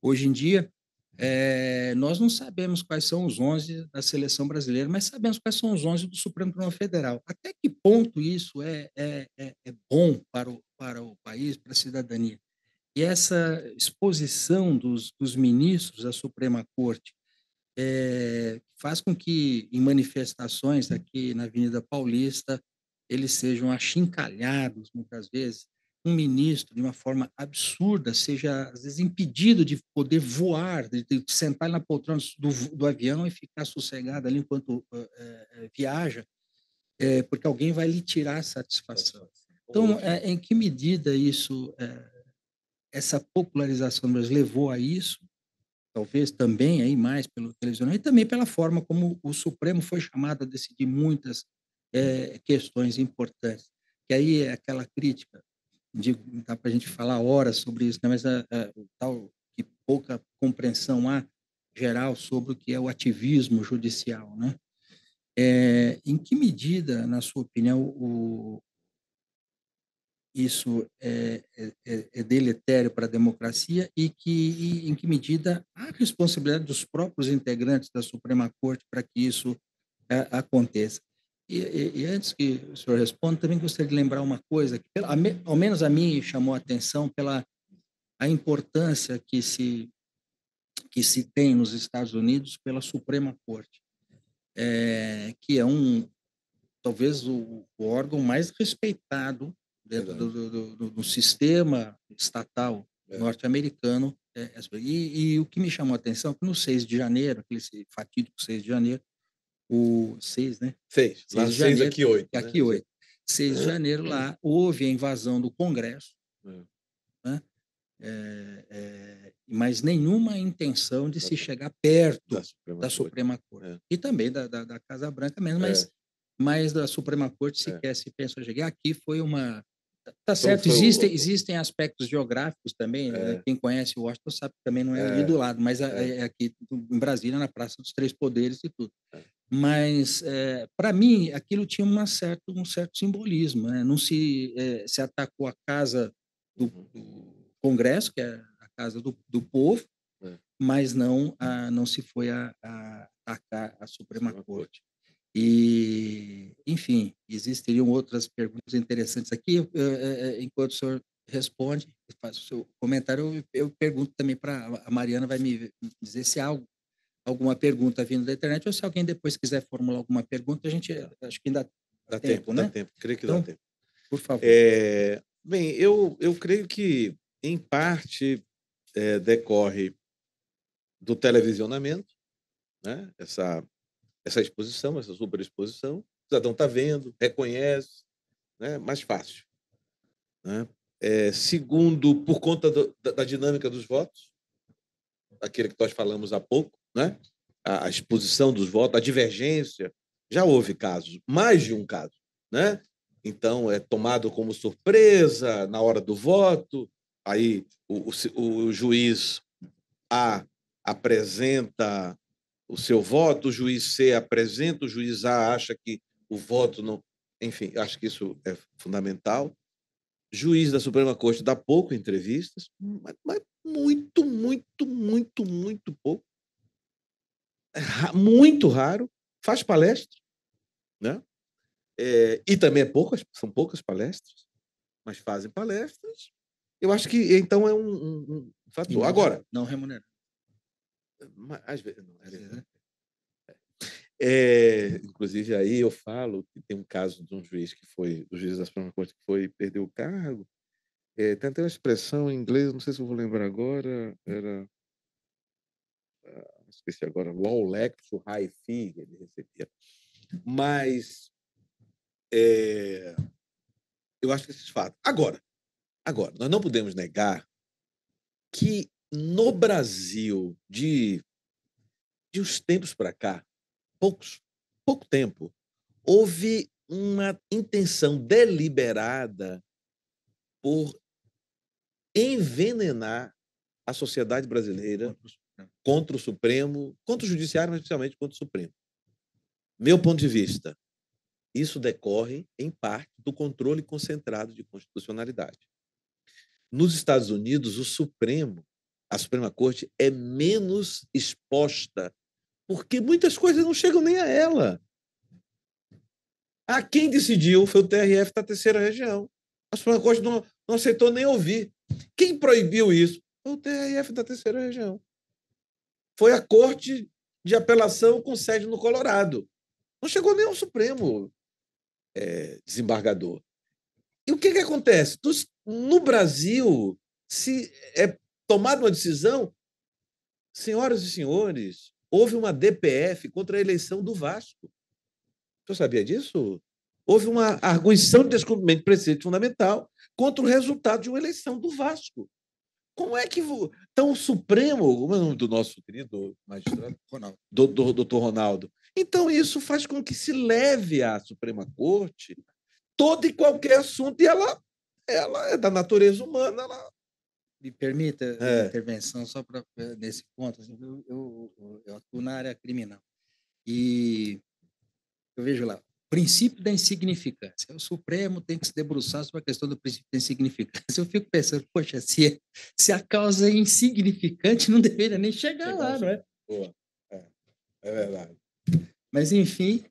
Hoje em dia, é, nós não sabemos quais são os 11 da seleção brasileira, mas sabemos quais são os 11 do Supremo Tribunal Federal. Até que ponto isso é, é, é, é bom para o, para o país, para a cidadania? E essa exposição dos, dos ministros da Suprema Corte é, faz com que em manifestações aqui na Avenida Paulista eles sejam achincalhados muitas vezes. Um ministro, de uma forma absurda, seja às vezes impedido de poder voar, de, de sentar na poltrona do, do, avião e ficar sossegado ali enquanto é, viaja, é, porque alguém vai lhe tirar a satisfação. Então, é, em que medida isso, essa popularização do Brasil levou a isso? talvez também aí mais pelo televisão e também pela forma como o Supremo foi chamado a decidir muitas é, questões importantes. Que aí é aquela crítica, digo, dá para a gente falar horas sobre isso, né? mas a, a, tal que pouca compreensão há geral sobre o que é o ativismo judicial, né? É, em que medida, na sua opinião, o, isso é, é, é, é deletério para a democracia e que, e em que medida há responsabilidade dos próprios integrantes da Suprema Corte para que isso é, aconteça. E, e, e, antes que o senhor responda, também gostaria de lembrar uma coisa que, pela, ao menos a mim, chamou a atenção pela a importância que se que se tem nos Estados Unidos pela Suprema Corte, é, que é um talvez o, o órgão mais respeitado dentro do, do, do, do, sistema estatal é. norte-americano. É, e, e, o que me chamou a atenção é que no 6 de janeiro, aquele fatídico 6 de janeiro, o 6, né? 6, 6 6 janeiro, aqui 8. Aqui né? 8. 6 de janeiro lá houve a invasão do Congresso, é. né? É, é, mas nenhuma intenção de se chegar perto da Suprema, da Suprema Corte. Corte. E também da, da, da, Casa Branca mesmo, mas mas da Suprema Corte sequer é. se pensa chegar. Aqui foi uma Tá, tá então, certo, então, existem, o... existem aspectos geográficos também. Né? É. Né? Quem conhece Washington sabe que também não é, é. ali do lado, mas é. é. aqui em Brasília, na Praça dos Três Poderes e tudo. É. Mas, é, para mim, aquilo tinha uma certa, um certo simbolismo. Né? Não se, é, se atacou a casa do, uhum. do, Congresso, que é a casa do, do povo, mas não, a, uhum. não se foi a, a atacar a Suprema, Suprema Corte. Corte. E, enfim, existiriam outras perguntas interessantes aqui. Enquanto o senhor responde, faz o seu comentário, eu, eu pergunto também para a Mariana, vai me dizer se há algo, alguma pergunta vindo da internet ou se alguém depois quiser formular alguma pergunta, a gente acho que ainda dá, dá tempo, tempo, né? Dá tempo, creio que então, dá tempo. Por favor. É, bem, eu, eu creio que, em parte, é, decorre do televisionamento, né? essa essa exposição, essa superexposição. O cidadão está vendo, reconhece, né? mais fácil. Né? É, segundo, por conta do, da, da, dinâmica dos votos, aquele que nós falamos há pouco, né? a, a exposição dos votos, a divergência, já houve casos, mais de um caso. Né? Então, é tomado como surpresa na hora do voto, aí o, o, o juiz A apresenta o seu voto, o juiz C apresenta, o juiz A acha que o voto não. Enfim, acho que isso é fundamental. Juiz da Suprema Corte dá pouco entrevistas, mas, mas muito, muito, muito, muito pouco. É muito raro. Faz palestra, né? É, e também é poucas, são poucas palestras, mas fazem palestras. Eu acho que então é um, um, um fator. Não, Agora. Não remunerado. Às vezes, não, é, é. é, inclusive, aí eu falo que tem um caso de um juiz que foi, do juiz da Suprema Corte, que foi perdeu o cargo. É, tem até uma expressão em inglês, não sei se eu vou lembrar agora, era. Ah, esqueci agora, low lecture high fee, ele recebia. Mas. É, eu acho que esses fatos. Agora, agora, nós não podemos negar que no Brasil, de, de uns tempos para cá, poucos, pouco tempo, houve uma intenção deliberada por envenenar a sociedade brasileira contra o Supremo, contra o Judiciário, mas especialmente contra o Supremo. Meu ponto de vista, isso decorre, em parte, do controle concentrado de constitucionalidade. Nos Estados Unidos, o Supremo a Suprema Corte é menos exposta, porque muitas coisas não chegam nem a ela. A ah, quem decidiu foi o TRF da terceira região. A Suprema Corte não, não aceitou nem ouvir. Quem proibiu isso? Foi o TRF da terceira região. Foi a Corte de Apelação com sede no Colorado. Não chegou nem ao Supremo é, desembargador. E o que, que acontece? No Brasil, se é tomado uma decisão. Senhoras e senhores, houve uma DPF contra a eleição do Vasco. Você sabia disso? Houve uma arguição de descobrimento de preceito fundamental contra o resultado de uma eleição do Vasco. Como é que tão supremo, é o nome do nosso querido magistrado? Ronaldo. Doutor, doutor Ronaldo. Então, isso faz com que se leve à Suprema Corte todo e qualquer assunto, e ela, ela é da natureza humana, ela me permita eh, é. a intervenção só para eh, nesse ponto. Assim, eu, eu, eu, atuo na área criminal e eu vejo lá princípio da insignificância. O Supremo tem que se debruçar sobre a questão do princípio da insignificância. Eu fico pensando, poxa, se, se a causa é insignificante, não deveria nem chegar lá, não é? Boa. É, é verdade. Mas, enfim.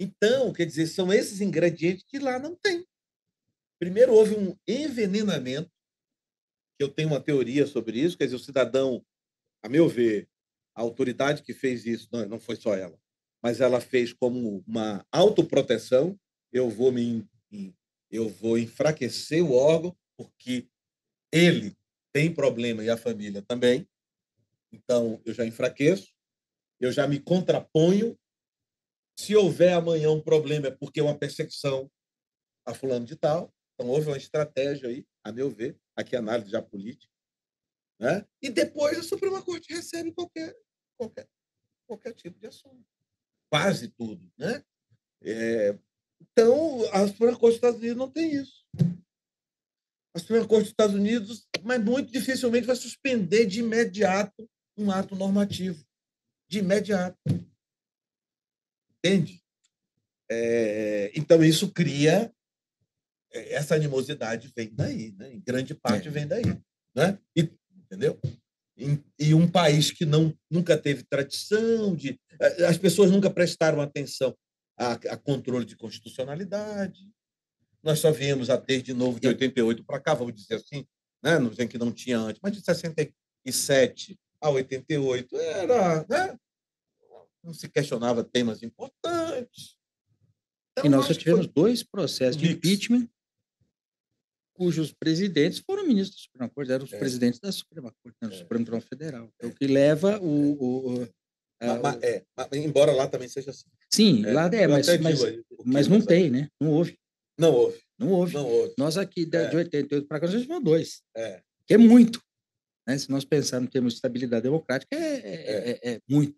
Então, quer dizer, são esses ingredientes que lá não tem. Primeiro houve um envenenamento que eu tenho uma teoria sobre isso, quer dizer, o cidadão, a meu ver, a autoridade que fez isso, não, não foi só ela, mas ela fez como uma autoproteção, eu vou me eu vou enfraquecer o órgão porque ele tem problema e a família também. Então eu já enfraqueço, eu já me contraponho. Se houver amanhã um problema é porque é uma perseguição a fulano de tal. Então houve uma estratégia aí, a meu ver, aqui é análise já política, né? e depois a Suprema Corte recebe qualquer, qualquer, qualquer tipo de assunto, quase tudo. Né? É, então, a Suprema Corte dos Estados Unidos não tem isso. A Suprema Corte dos Estados Unidos, mas muito dificilmente vai suspender de imediato um ato normativo. De imediato. Entende? É, então, isso cria é, essa animosidade vem daí, né? em grande parte é. vem daí. Né? E, entendeu? E, e, um país que não, nunca teve tradição, de, as pessoas nunca prestaram atenção a, a controle de constitucionalidade. Nós só viemos a ter de novo de 88 é. para cá, vamos dizer assim, né? não tem que não tinha antes, mas de 67 a 88 era. Né? Não se questionava temas importantes. Então, e nós só tivemos dois processos de impeachment cujos presidentes foram ministros da Suprema Corte, eram os é. presidentes da Suprema Corte, né, do é. Supremo Tribunal Federal. É o é. que leva o. É. o mas, é, embora lá também seja assim. Sim, é, lá é, mas, mas, mas não tem, né? Não houve. Não houve. Não houve. Não houve. Nós aqui, de é. de 88 para cá, nós tivemos dois. É. Que é muito. Né? Se nós pensarmos em termos de estabilidade democrática, é, é. muito.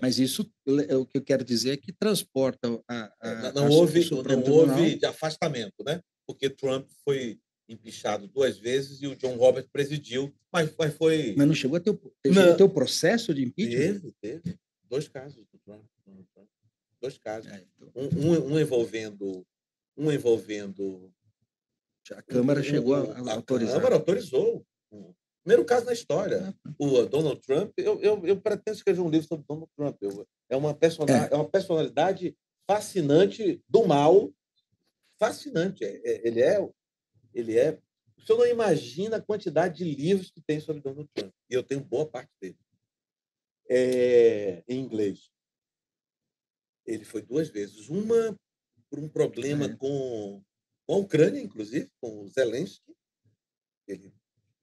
Mas isso, o que eu quero dizer é que transporta a. a não, não a houve, não houve afastamento, né? Porque Trump foi empichado duas vezes e o John Roberts presidiu, mas, mas foi. Mas não chegou a ter o, não. Ter o processo de impeachment? Teve, teve. Dois casos Dois casos. Ah, então. um, um, um, envolvendo. Um envolvendo. A Câmara um, chegou a, a, autorizar. A Câmara autorizou. Primeiro caso na história. Ah, tá. O uh, Donald Trump, eu, eu, eu pretendo escrever um livro sobre Donald Trump. Eu, é, uma personalidade, é. é uma personalidade fascinante do mal. Fascinante. É, é, ele é ele é. O senhor não imagina a quantidade de livros que tem sobre Donald Trump. E eu tenho boa parte dele. É, em inglês. Ele foi duas vezes. Uma por um problema é. com, com a Ucrânia, inclusive, com o Zelensky. Ele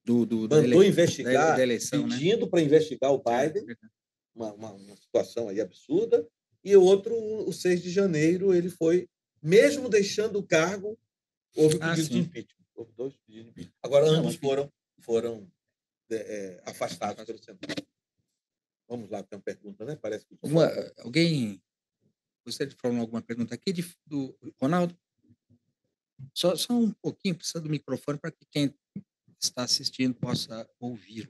do, do, mandou investigar, da eleição, né? pedindo né? para investigar o é, é Biden, uma, uma, uma, situação aí absurda, e o outro, o 6 de janeiro, ele foi, mesmo deixando o cargo, houve ah, pedido ah, de impeachment. Houve dois pedidos. Agora, ambos foram, foram é, é, afastados pelo Senado. Vamos lá, tem uma pergunta, né? Parece que. Uma, alguém gostaria de falar alguma pergunta aqui? De, do Ronaldo? Só, só um pouquinho, precisa do microfone para que quem está assistindo possa ouvir.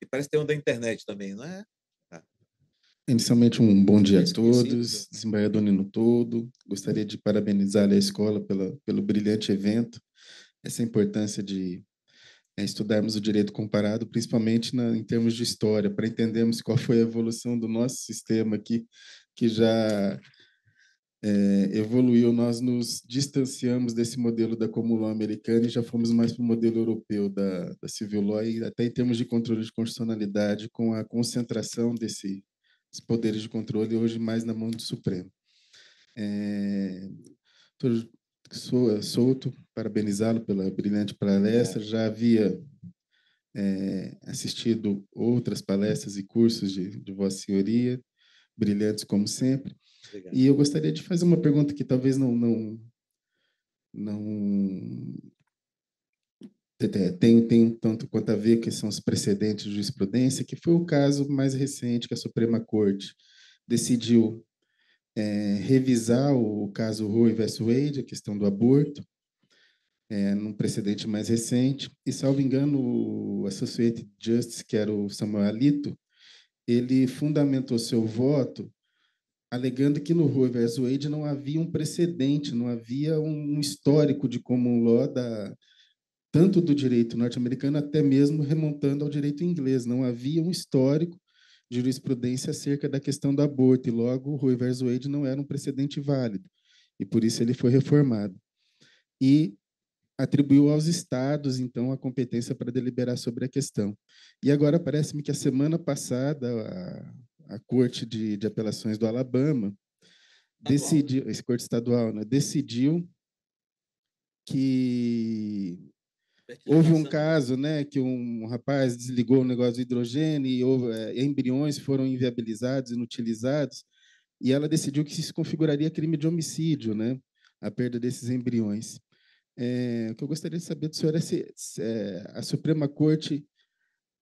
E parece que tem um da internet também, não é? Inicialmente, um bom dia a todos, desembargador Nino Todo. Gostaria de parabenizar a escola pela, pelo brilhante evento, essa importância de é, estudarmos o direito comparado, principalmente na, em termos de história, para entendermos qual foi a evolução do nosso sistema aqui, que já é, evoluiu. Nós nos distanciamos desse modelo da comum americana e já fomos mais para o modelo europeu da, da civil law, e até em termos de controle de constitucionalidade, com a concentração desse os poderes de controle hoje mais na mão do Supremo. É, sou, solto, parabenizá-lo pela brilhante palestra. Já havia é, assistido outras palestras e cursos de, de Vossa Senhoria, brilhantes como sempre. Obrigado. E eu gostaria de fazer uma pergunta que talvez não não, não tem, tem tanto quanto a ver que são os precedentes de jurisprudência, que foi o caso mais recente que a Suprema Corte decidiu é, revisar o, caso Roe vs Wade, a questão do aborto, é, num precedente mais recente. E, salvo engano, o Associated Justice, que era o Samuel Alito, ele fundamentou seu voto alegando que no Roe vs Wade não havia um precedente, não havia um histórico de comum law da, tanto do direito norte-americano até mesmo remontando ao direito inglês. Não havia um histórico de jurisprudência acerca da questão do aborto, e logo Roe versus Wade não era um precedente válido, e por isso ele foi reformado. E atribuiu aos estados, então, a competência para deliberar sobre a questão. E agora parece-me que a semana passada a, a Corte de, de, Apelações do Alabama né? decidiu, esse Corte Estadual, né, decidiu que Houve um caso né, que um rapaz desligou o negócio de hidrogênio e houve, é, embriões foram inviabilizados, inutilizados, e ela decidiu que isso se configuraria crime de homicídio, né, a perda desses embriões. É, o que eu gostaria de saber do senhor é se, se é, a Suprema Corte,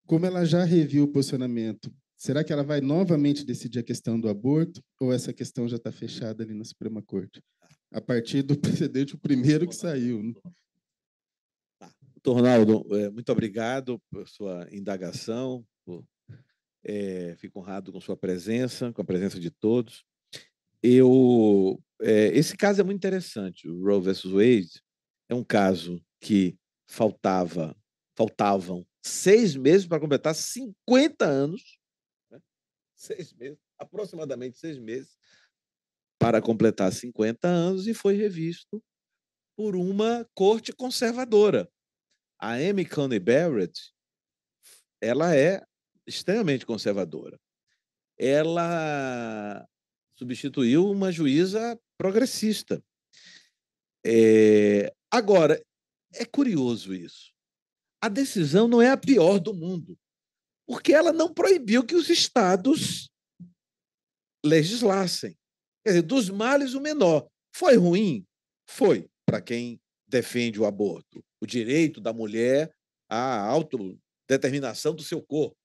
como ela já reviu o posicionamento, será que ela vai novamente decidir a questão do aborto ou essa questão já está fechada ali na Suprema Corte? A partir do <laughs> precedente, o primeiro que saiu. Né? Ronaldo, eh, muito obrigado por sua indagação. Por, é, fico honrado com sua presença, com a presença de todos. Eu, é, esse caso é muito interessante. O Roe versus Wade é um caso que faltava, faltavam seis meses para completar 50 anos, né? seis meses, aproximadamente seis meses para completar 50 anos e foi revisto por uma corte conservadora, a Amy Coney Barrett, ela é extremamente conservadora. Ela substituiu uma juíza progressista. É... Agora, é curioso isso. A decisão não é a pior do mundo, porque ela não proibiu que os estados legislassem. Quer dizer, dos males, o menor. Foi ruim? Foi, para quem defende o aborto o direito da mulher à autodeterminação do seu corpo.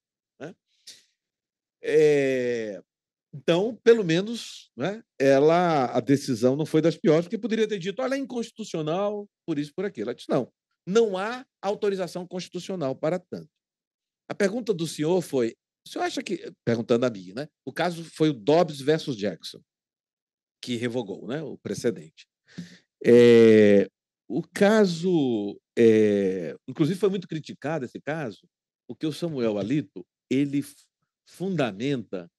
Né? É, então, pelo menos, né, ela, a decisão não foi das piores, porque poderia ter dito, olha, é inconstitucional, por isso, por aquilo. Ela disse, não, não há autorização constitucional para tanto. A pergunta do senhor foi, o senhor acha que, perguntando a mim, né, o caso foi o Dobbs versus Jackson, que revogou né, o precedente. É, o caso, é, inclusive foi muito criticado esse caso, porque o Samuel Alito, ele fundamenta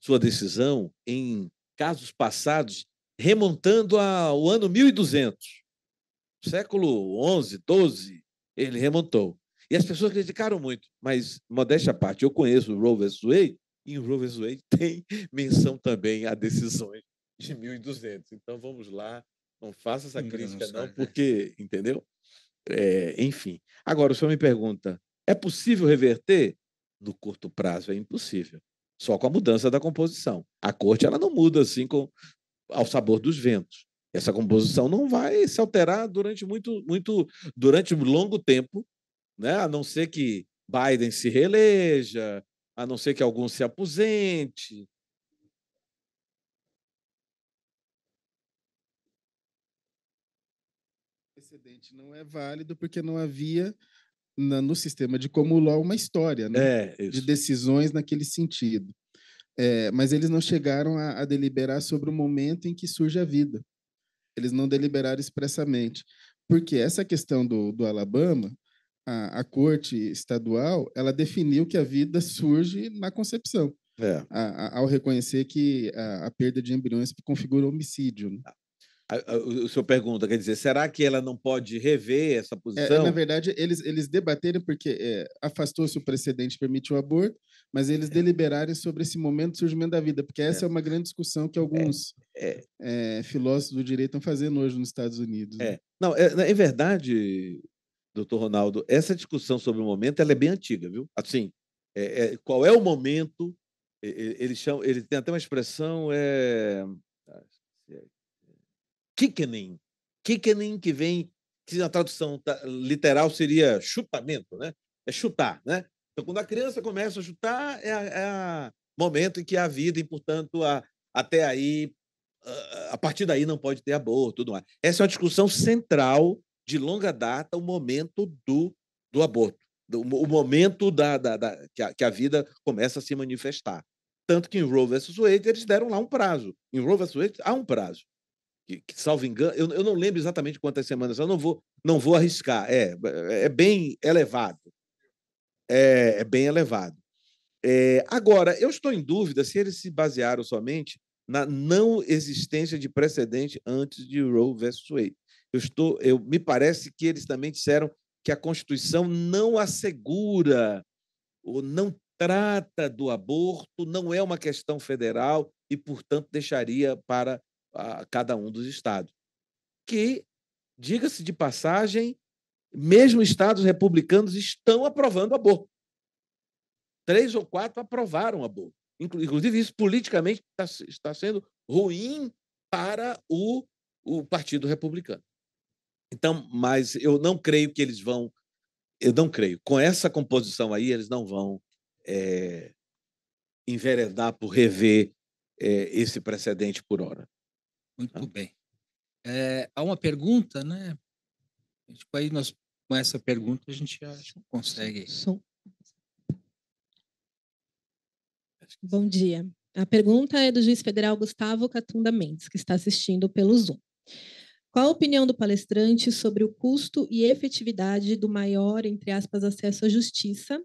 sua decisão em casos passados remontando ao ano 1200. Século 11, 12, ele remontou. E as pessoas criticaram muito, mas modéstia à parte, eu conheço o Roe vs. Wade e o Roe vs. Wade <laughs> tem menção também a decisões de 1200. Então vamos lá não faça essa crítica, não, não porque, entendeu? É, enfim. Agora, o senhor me pergunta: é possível reverter? No curto prazo é impossível. Só com a mudança da composição. A corte ela não muda assim com, ao sabor dos ventos. Essa composição não vai se alterar durante muito, muito durante um longo tempo, né? a não ser que Biden se reeleja, a não ser que algum se aposente, gente, não é válido porque não havia na, no sistema de como law uma história né? é, de decisões naquele sentido. É, mas eles não chegaram a, a, deliberar sobre o momento em que surge a vida. Eles não deliberaram expressamente. Porque essa questão do, do Alabama, a, a corte estadual, ela definiu que a vida surge na concepção. É. A, a, ao reconhecer que a, a, perda de embriões configura homicídio. Né? Ah, o senhor pergunta, quer dizer, será que ela não pode rever essa posição? É, é, na verdade, eles, eles debateram porque é, afastou-se o precedente permitiu o aborto, mas eles é. deliberaram sobre esse momento do surgimento da vida, porque essa é, é uma grande discussão que é, alguns é. filósofos do direito estão fazendo hoje nos Estados Unidos. Né? Não, é, verdade, doutor Ronaldo, essa discussão sobre o momento ela é bem antiga, viu? Assim, qual é o momento? Eles chamam, ele tem até uma expressão, é quickening. Quickening que vem, que na tradução literal seria chutamento, né? É chutar, né? Então, quando a criança começa a chutar, é, é momento em que a vida, e, portanto, a, até aí, a partir daí não pode ter aborto, tudo mais. Essa é uma discussão central de longa data, o momento do, do aborto, do, o momento da, da, da que, a, que a vida começa a se manifestar. Tanto que em Roe vs. Wade eles deram lá um prazo. Em Roe vs. Wade há um prazo que, que salvo engano, eu, eu, não lembro exatamente quantas semanas, eu não vou, não vou arriscar. É, é, é bem elevado. É, é bem elevado. É, agora, eu estou em dúvida se eles se basearam somente na não existência de precedente antes de Roe versus Wade. Eu estou, eu, me parece que eles também disseram que a Constituição não assegura ou não trata do aborto, não é uma questão federal e, portanto, deixaria para a cada um dos estados. Que, diga-se de passagem, mesmo estados republicanos estão aprovando aborto. Três ou quatro aprovaram aborto. Inclusive, isso politicamente está sendo ruim para o, o Partido Republicano. Então, mas eu não creio que eles vão. Eu não creio. Com essa composição aí, eles não vão é, enveredar por rever é, esse precedente por hora. Muito tá. bem. É, há uma pergunta, né? Tipo, aí nós, com essa pergunta a gente acho consegue. Bom dia. A pergunta é do juiz federal Gustavo Catunda Mendes, que está assistindo pelo Zoom. Qual a opinião do palestrante sobre o custo e efetividade do maior, entre aspas, acesso à justiça,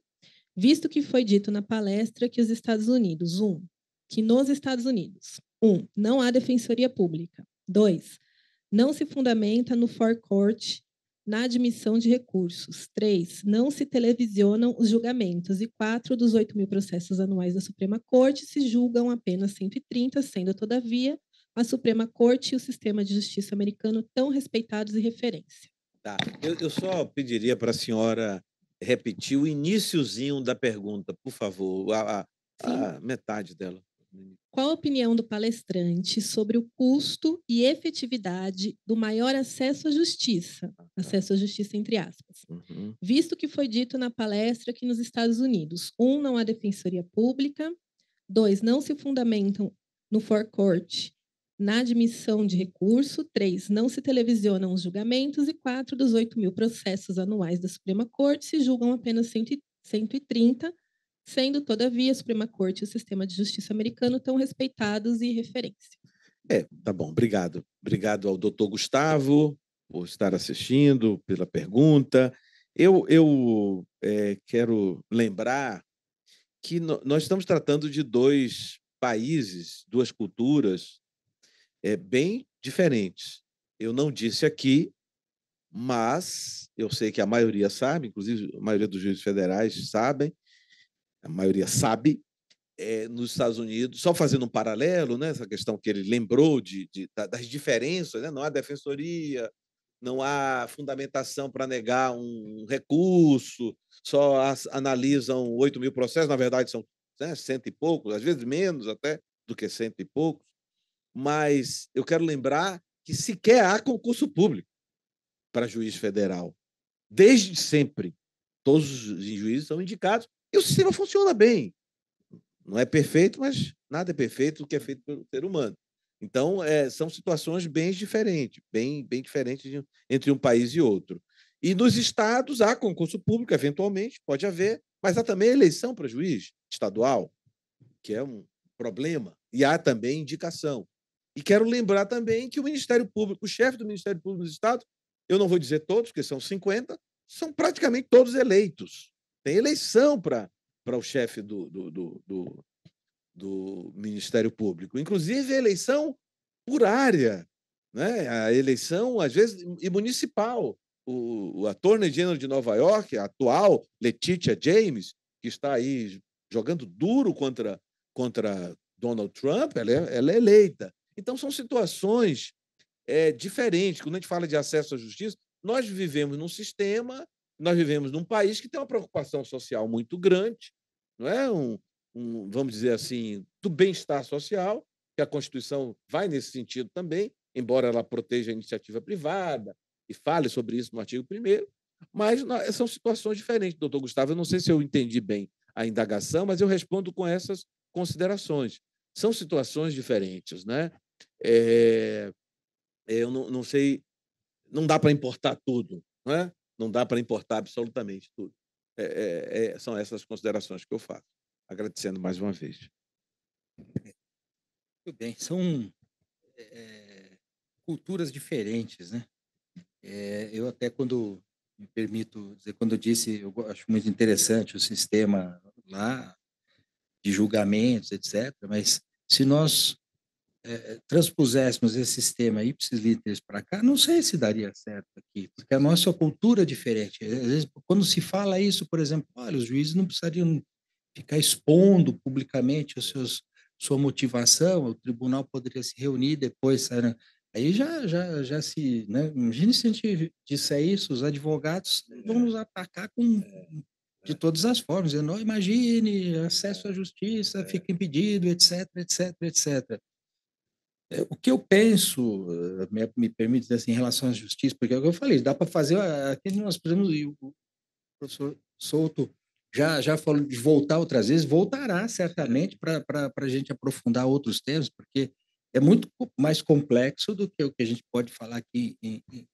visto que foi dito na palestra que os Estados Unidos, um, que nos Estados Unidos, um, não há defensoria pública. dois, Não se fundamenta no forecourt na admissão de recursos. três, Não se televisionam os julgamentos. E quatro dos 8 mil processos anuais da Suprema Corte se julgam apenas 130, sendo, todavia, a Suprema Corte e o sistema de justiça americano tão respeitados e referência. Tá. Eu, eu só pediria para a senhora repetir o iníciozinho da pergunta, por favor, a, a, a metade dela. Qual a opinião do palestrante sobre o custo e efetividade do maior acesso à justiça? Ah, tá. Acesso à justiça, entre aspas. Uhum. Visto que foi dito na palestra que nos Estados Unidos, um, não há defensoria pública, dois, não se fundamentam no forecourt na admissão de recurso, três, não se televisionam os julgamentos, e quatro, dos 8 mil processos anuais da Suprema Corte se julgam apenas 130, sendo, todavia, a Suprema Corte e o sistema de justiça americano tão respeitados e referência. É, tá bom, obrigado. Obrigado ao doutor Gustavo por estar assistindo, pela pergunta. Eu, eu é, quero lembrar que no, nós estamos tratando de dois países, duas culturas é, bem diferentes. Eu não disse aqui, mas eu sei que a maioria sabe, inclusive a maioria dos juízes federais sabem, a maioria sabe, é, nos Estados Unidos, só fazendo um paralelo, né, essa questão que ele lembrou de, de das diferenças, né, não há defensoria, não há fundamentação para negar um recurso, só as, analisam 8 mil processos, na verdade são né, cento e poucos, às vezes menos até do que cento e poucos, mas eu quero lembrar que sequer há concurso público para juiz federal. Desde sempre, todos os juízes são indicados e o sistema funciona bem. Não é perfeito, mas nada é perfeito do que é feito pelo ser humano. Então, é, são situações bem diferentes, bem, bem diferentes de, entre um país e outro. E nos estados há concurso público, eventualmente, pode haver, mas há também eleição para juiz estadual, que é um problema, e há também indicação. E quero lembrar também que o Ministério Público, o chefe do Ministério Público dos Estados, eu não vou dizer todos, porque são 50, são praticamente todos eleitos. Tem eleição para o chefe do, do, do, do, do Ministério Público. Inclusive, eleição por área. Né? A eleição, às vezes, e municipal. O, o Attorney General de Nova York, a atual Letitia James, que está aí jogando duro contra, contra Donald Trump, ela é, ela é eleita. Então, são situações é, diferentes. Quando a gente fala de acesso à justiça, nós vivemos num sistema nós vivemos num país que tem uma preocupação social muito grande, não é um, um vamos dizer assim, do bem-estar social, que a Constituição vai nesse sentido também, embora ela proteja a iniciativa privada e fale sobre isso no artigo 1 mas são situações diferentes, doutor Gustavo. Eu não sei se eu entendi bem a indagação, mas eu respondo com essas considerações. São situações diferentes, né? É, é eu não, não sei, não dá para importar tudo, é? Não dá para importar absolutamente tudo. É, é, é, são essas considerações que eu faço. Agradecendo mais uma vez. Muito bem. São eh, culturas diferentes, né? Eh, eu até quando me permito dizer, quando eu disse, eu acho muito interessante o sistema lá de julgamentos, etc. Mas se nós é, é, transpuséssemos esse sistema ipsis para cá, não sei se daria certo aqui, porque a nossa cultura é diferente. É, às vezes, quando se fala isso, por exemplo, olha, os juízes não precisariam ficar expondo publicamente os seus, sua motivação, o tribunal poderia se reunir depois, sabe? aí já, já, já se... Né? Imagina se a gente disser isso, os advogados é. vão nos atacar com de todas as formas. dizendo, não imagine, acesso à justiça fica impedido, etc, etc, etc. É, o que eu penso, eh, me, me permite dizer assim, em relação à justiça, porque é o que eu falei, dá para fazer. Ah, aqui nós podemos. O professor Souto já, já falou de voltar outras vezes, voltará certamente para a gente aprofundar outros temas, porque é muito mais complexo do que o que a gente pode falar aqui em, em,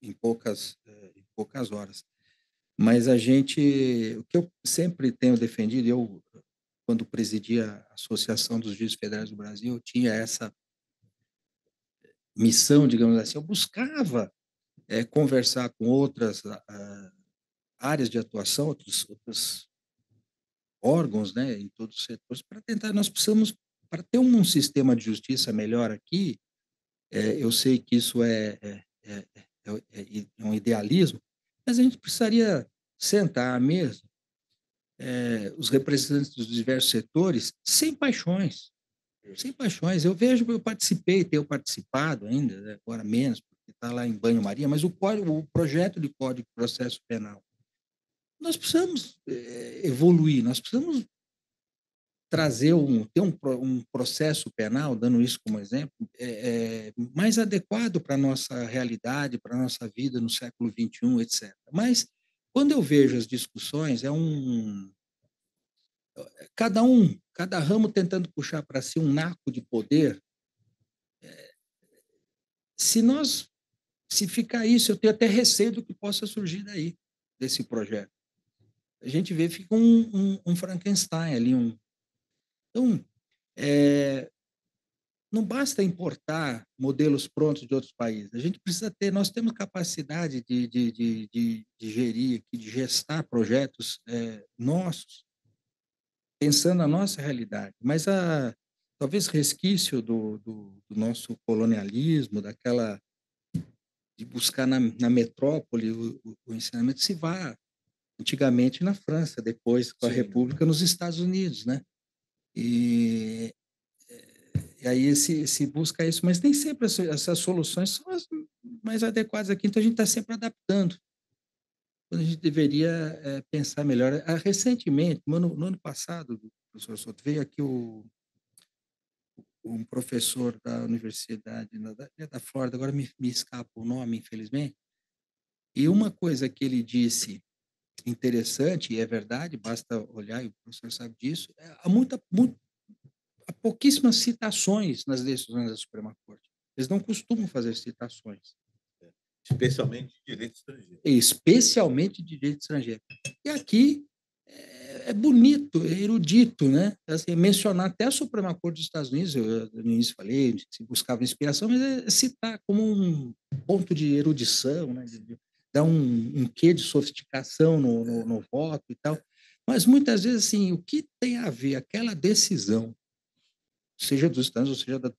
em poucas, eh, em poucas horas. Mas a gente, o que eu sempre tenho defendido, eu quando presidia a Associação dos Juízes Federais do Brasil, tinha essa missão, digamos assim, eu buscava é, conversar com outras ah, ah, áreas de atuação, outros, outros órgãos, né, em todos os setores, para tentar, nós precisamos, para ter um, um sistema de justiça melhor aqui, é, eu sei que isso é é é, é, é, é um idealismo, mas a gente precisaria sentar à mesa é, os representantes dos diversos setores sem paixões. Sem paixões. Eu vejo, eu participei, tenho participado ainda, né, agora menos, porque está lá em banho-maria, mas o, código, o projeto de Código de Processo Penal. Nós precisamos é, evoluir, nós precisamos trazer um, ter um, um processo penal, dando isso como exemplo, é, é mais adequado para a nossa realidade, para a nossa vida no século XXI, etc. Mas quando eu vejo as discussões, é um. É, cada um, cada ramo tentando puxar para si um naco de poder. É, se nós. Se ficar isso, eu tenho até receio do que possa surgir daí, desse projeto. A gente vê, fica um, um, um Frankenstein ali. Um... Então, é, não basta importar modelos prontos de outros países. A gente precisa ter, nós temos capacidade de, de, de, de, de gerir de gestar projetos é, nossos, pensando na nossa realidade. Mas a, talvez resquício do, do, do nosso colonialismo, daquela de buscar na, na metrópole o, o, o, ensinamento, se vá antigamente na França, depois com a República nos Estados Unidos, né? E e aí se, se busca isso, mas nem sempre essas soluções são as mais adequadas aqui, então a gente está sempre adaptando. Quando a gente deveria é, pensar melhor. Ah, recentemente, no ano, no ano passado, professor Soto, veio aqui o, um professor da universidade da, da Flórida, agora me, me escapa o nome, infelizmente, e uma coisa que ele disse interessante, e é verdade, basta olhar, e o professor sabe disso, é, há muita, muito, há pouquíssimas citações nas decisões da Suprema Corte. Eles não costumam fazer citações. É. Especialmente de direito estrangeiro. Especialmente de direito estrangeiro. E aqui é, é bonito, é erudito, né? Assim, mencionar até a Suprema Corte dos Estados Unidos, eu, no início falei, se buscava inspiração, mas é citar como um ponto de erudição, né? dá dar um, um quê de sofisticação no, no, no voto e tal. Mas muitas vezes, assim, o que tem a ver aquela decisão seja dos Estados ou seja da,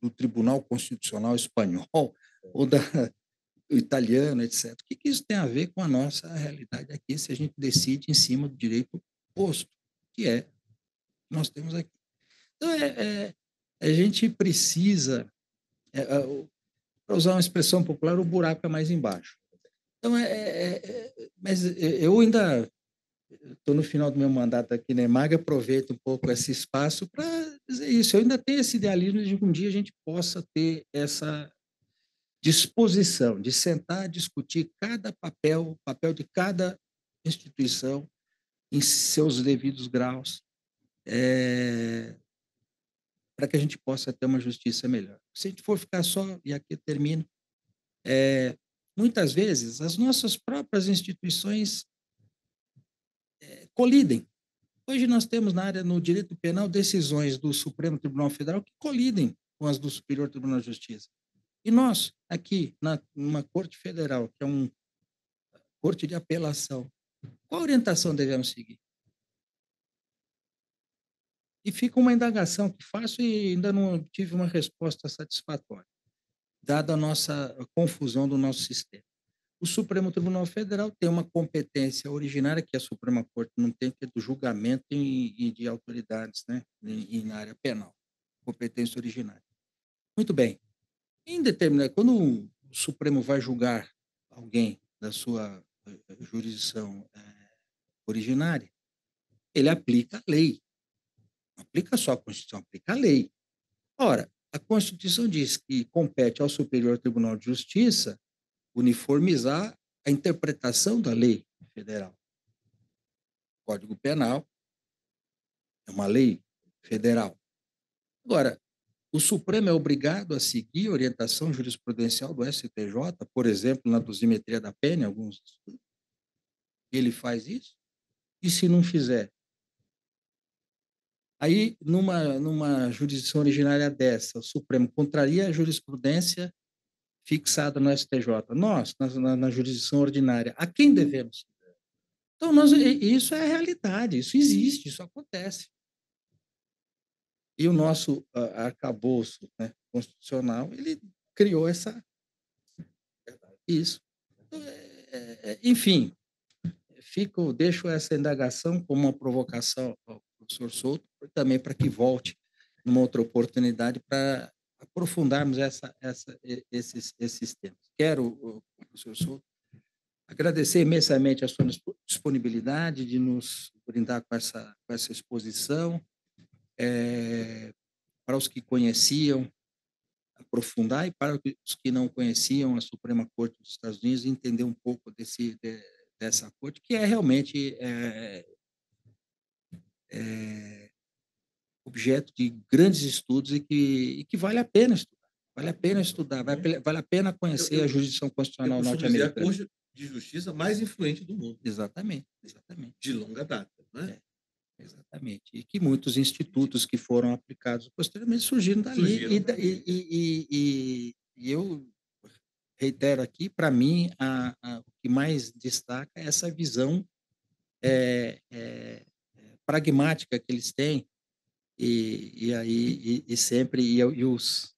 do Tribunal Constitucional Espanhol é. ou da, do <laughs> italiano, etc. O que, que isso tem a ver com a nossa realidade aqui se a gente decide em cima do direito oposto, que é que nós temos aqui? Então, é, é, a gente precisa, é, é para usar uma expressão popular, o buraco é mais embaixo. Então, é, é mas eu ainda estou no final do meu mandato aqui na né? EMAG, aproveito um pouco esse espaço para mas é isso, eu ainda tenho esse idealismo de que um dia a gente possa ter essa disposição de sentar, discutir cada papel, papel de cada instituição em seus devidos graus, é, para que a gente possa ter uma justiça melhor. Se a gente for ficar só, e aqui termino, é, muitas vezes as nossas próprias instituições é, colidem. Hoje nós temos na área, no direito penal, decisões do Supremo Tribunal Federal que colidem com as do Superior Tribunal de Justiça. E nós, aqui, na, numa Corte Federal, que é uma corte de apelação, qual orientação devemos seguir? E fica uma indagação que faço e ainda não tive uma resposta satisfatória, dada a nossa confusão do nosso sistema. O Supremo Tribunal Federal tem uma competência originária que a Suprema Corte não tem, que é do julgamento e, de autoridades né, na área penal. Competência originária. Muito bem. Em determinado, quando o Supremo vai julgar alguém da sua eh, jurisdição é, originária, ele aplica a lei. Não aplica só a Constituição, aplica a lei. Ora, a Constituição diz que compete ao Superior Tribunal de Justiça uniformizar a interpretação da lei federal. O Código Penal é uma lei federal. Agora, o Supremo é obrigado a seguir a orientação jurisprudencial do STJ, por exemplo, na dosimetria da pena, alguns estudos. Ele faz isso? E se não fizer? Aí, numa, numa jurisdição originária dessa, o Supremo contraria a jurisprudência fixado no STJ, nós, na, na jurisdição ordinária, a quem devemos? Então, nós, isso é a realidade, isso existe, isso acontece. E o nosso uh, arcabouço né, constitucional, ele criou essa isso. Então, é, é, é, enfim, fico, deixo essa indagação como uma provocação ao professor Souto, também para que volte numa outra oportunidade para aprofundarmos essa, essa, esses, esses temas. Quero, professor Souto, agradecer imensamente a sua disponibilidade de nos brindar com essa, com essa exposição. É, para os que conheciam, aprofundar, e para os que não conheciam a Suprema Corte dos Estados Unidos, entender um pouco desse, de, dessa corte, que é realmente é, é, objeto de grandes estudos e que, e que vale a pena estudar. Vale a pena estudar, vale, é. vale a pena conhecer eu, eu, a jurisdição constitucional norte-americana. É a Corte de Justiça mais influente do mundo. Exatamente, exatamente. De longa data, né? É, exatamente. E que muitos institutos que foram aplicados posteriormente surgiram dali. Surgiram. E, e, e, e, eu reitero aqui, para mim, a, a, o que mais destaca é essa visão é, é pragmática que eles têm e, e aí e, e sempre e, e, os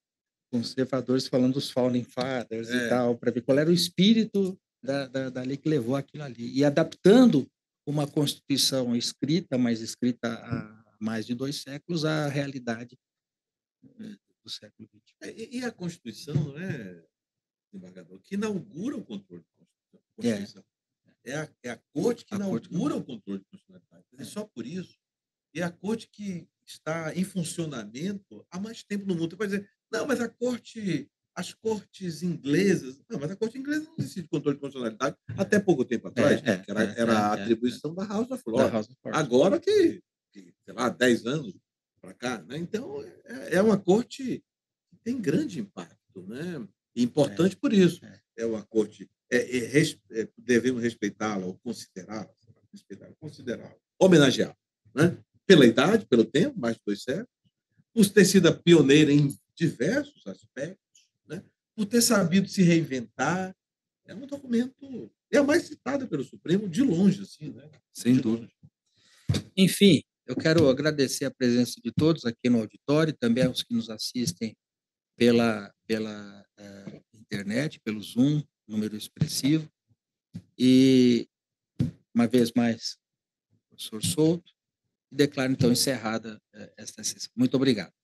conservadores falando dos founding fathers é. e tal para ver qual era o espírito da, da, da, lei que levou aquilo ali e adaptando uma constituição escrita mas escrita há mais de dois séculos à realidade eh, do século XX. É, e, e a constituição não é embargador que inaugura o controle da é. constituição. É. é. a, é a corte que a inaugura corte... o controle de constitucionalidade. É. só por isso é a corte que está em funcionamento há mais tempo no mundo. Você pode dizer, não, mas a corte, as cortes inglesas. Não, mas a corte inglesa não decide controle de constitucionalidade até pouco tempo é, atrás, é, era, é, era é, a é. atribuição da House of Lords. Agora que, que, sei lá, 10 anos para cá. Né? Então, é, uma corte que tem grande impacto, né? E importante por isso. É uma corte. Res, devemos respeitá-la ou considerá-la, considerá-la, homenageá-la. Né? pela idade, pelo tempo, mais de dois séculos, por ter sido pioneira em diversos aspectos, né? por ter sabido se reinventar. É um documento, é a mais citada pelo Supremo, de longe, assim, né? Sem de dúvida. Longe. Enfim, eu quero agradecer a presença de todos aqui no auditório, também aos que nos assistem pela, pela uh, internet, pelo Zoom, número expressivo. E, uma vez mais, professor Souto, e declaro então encerrada eh, esta sessão. Muito obrigado.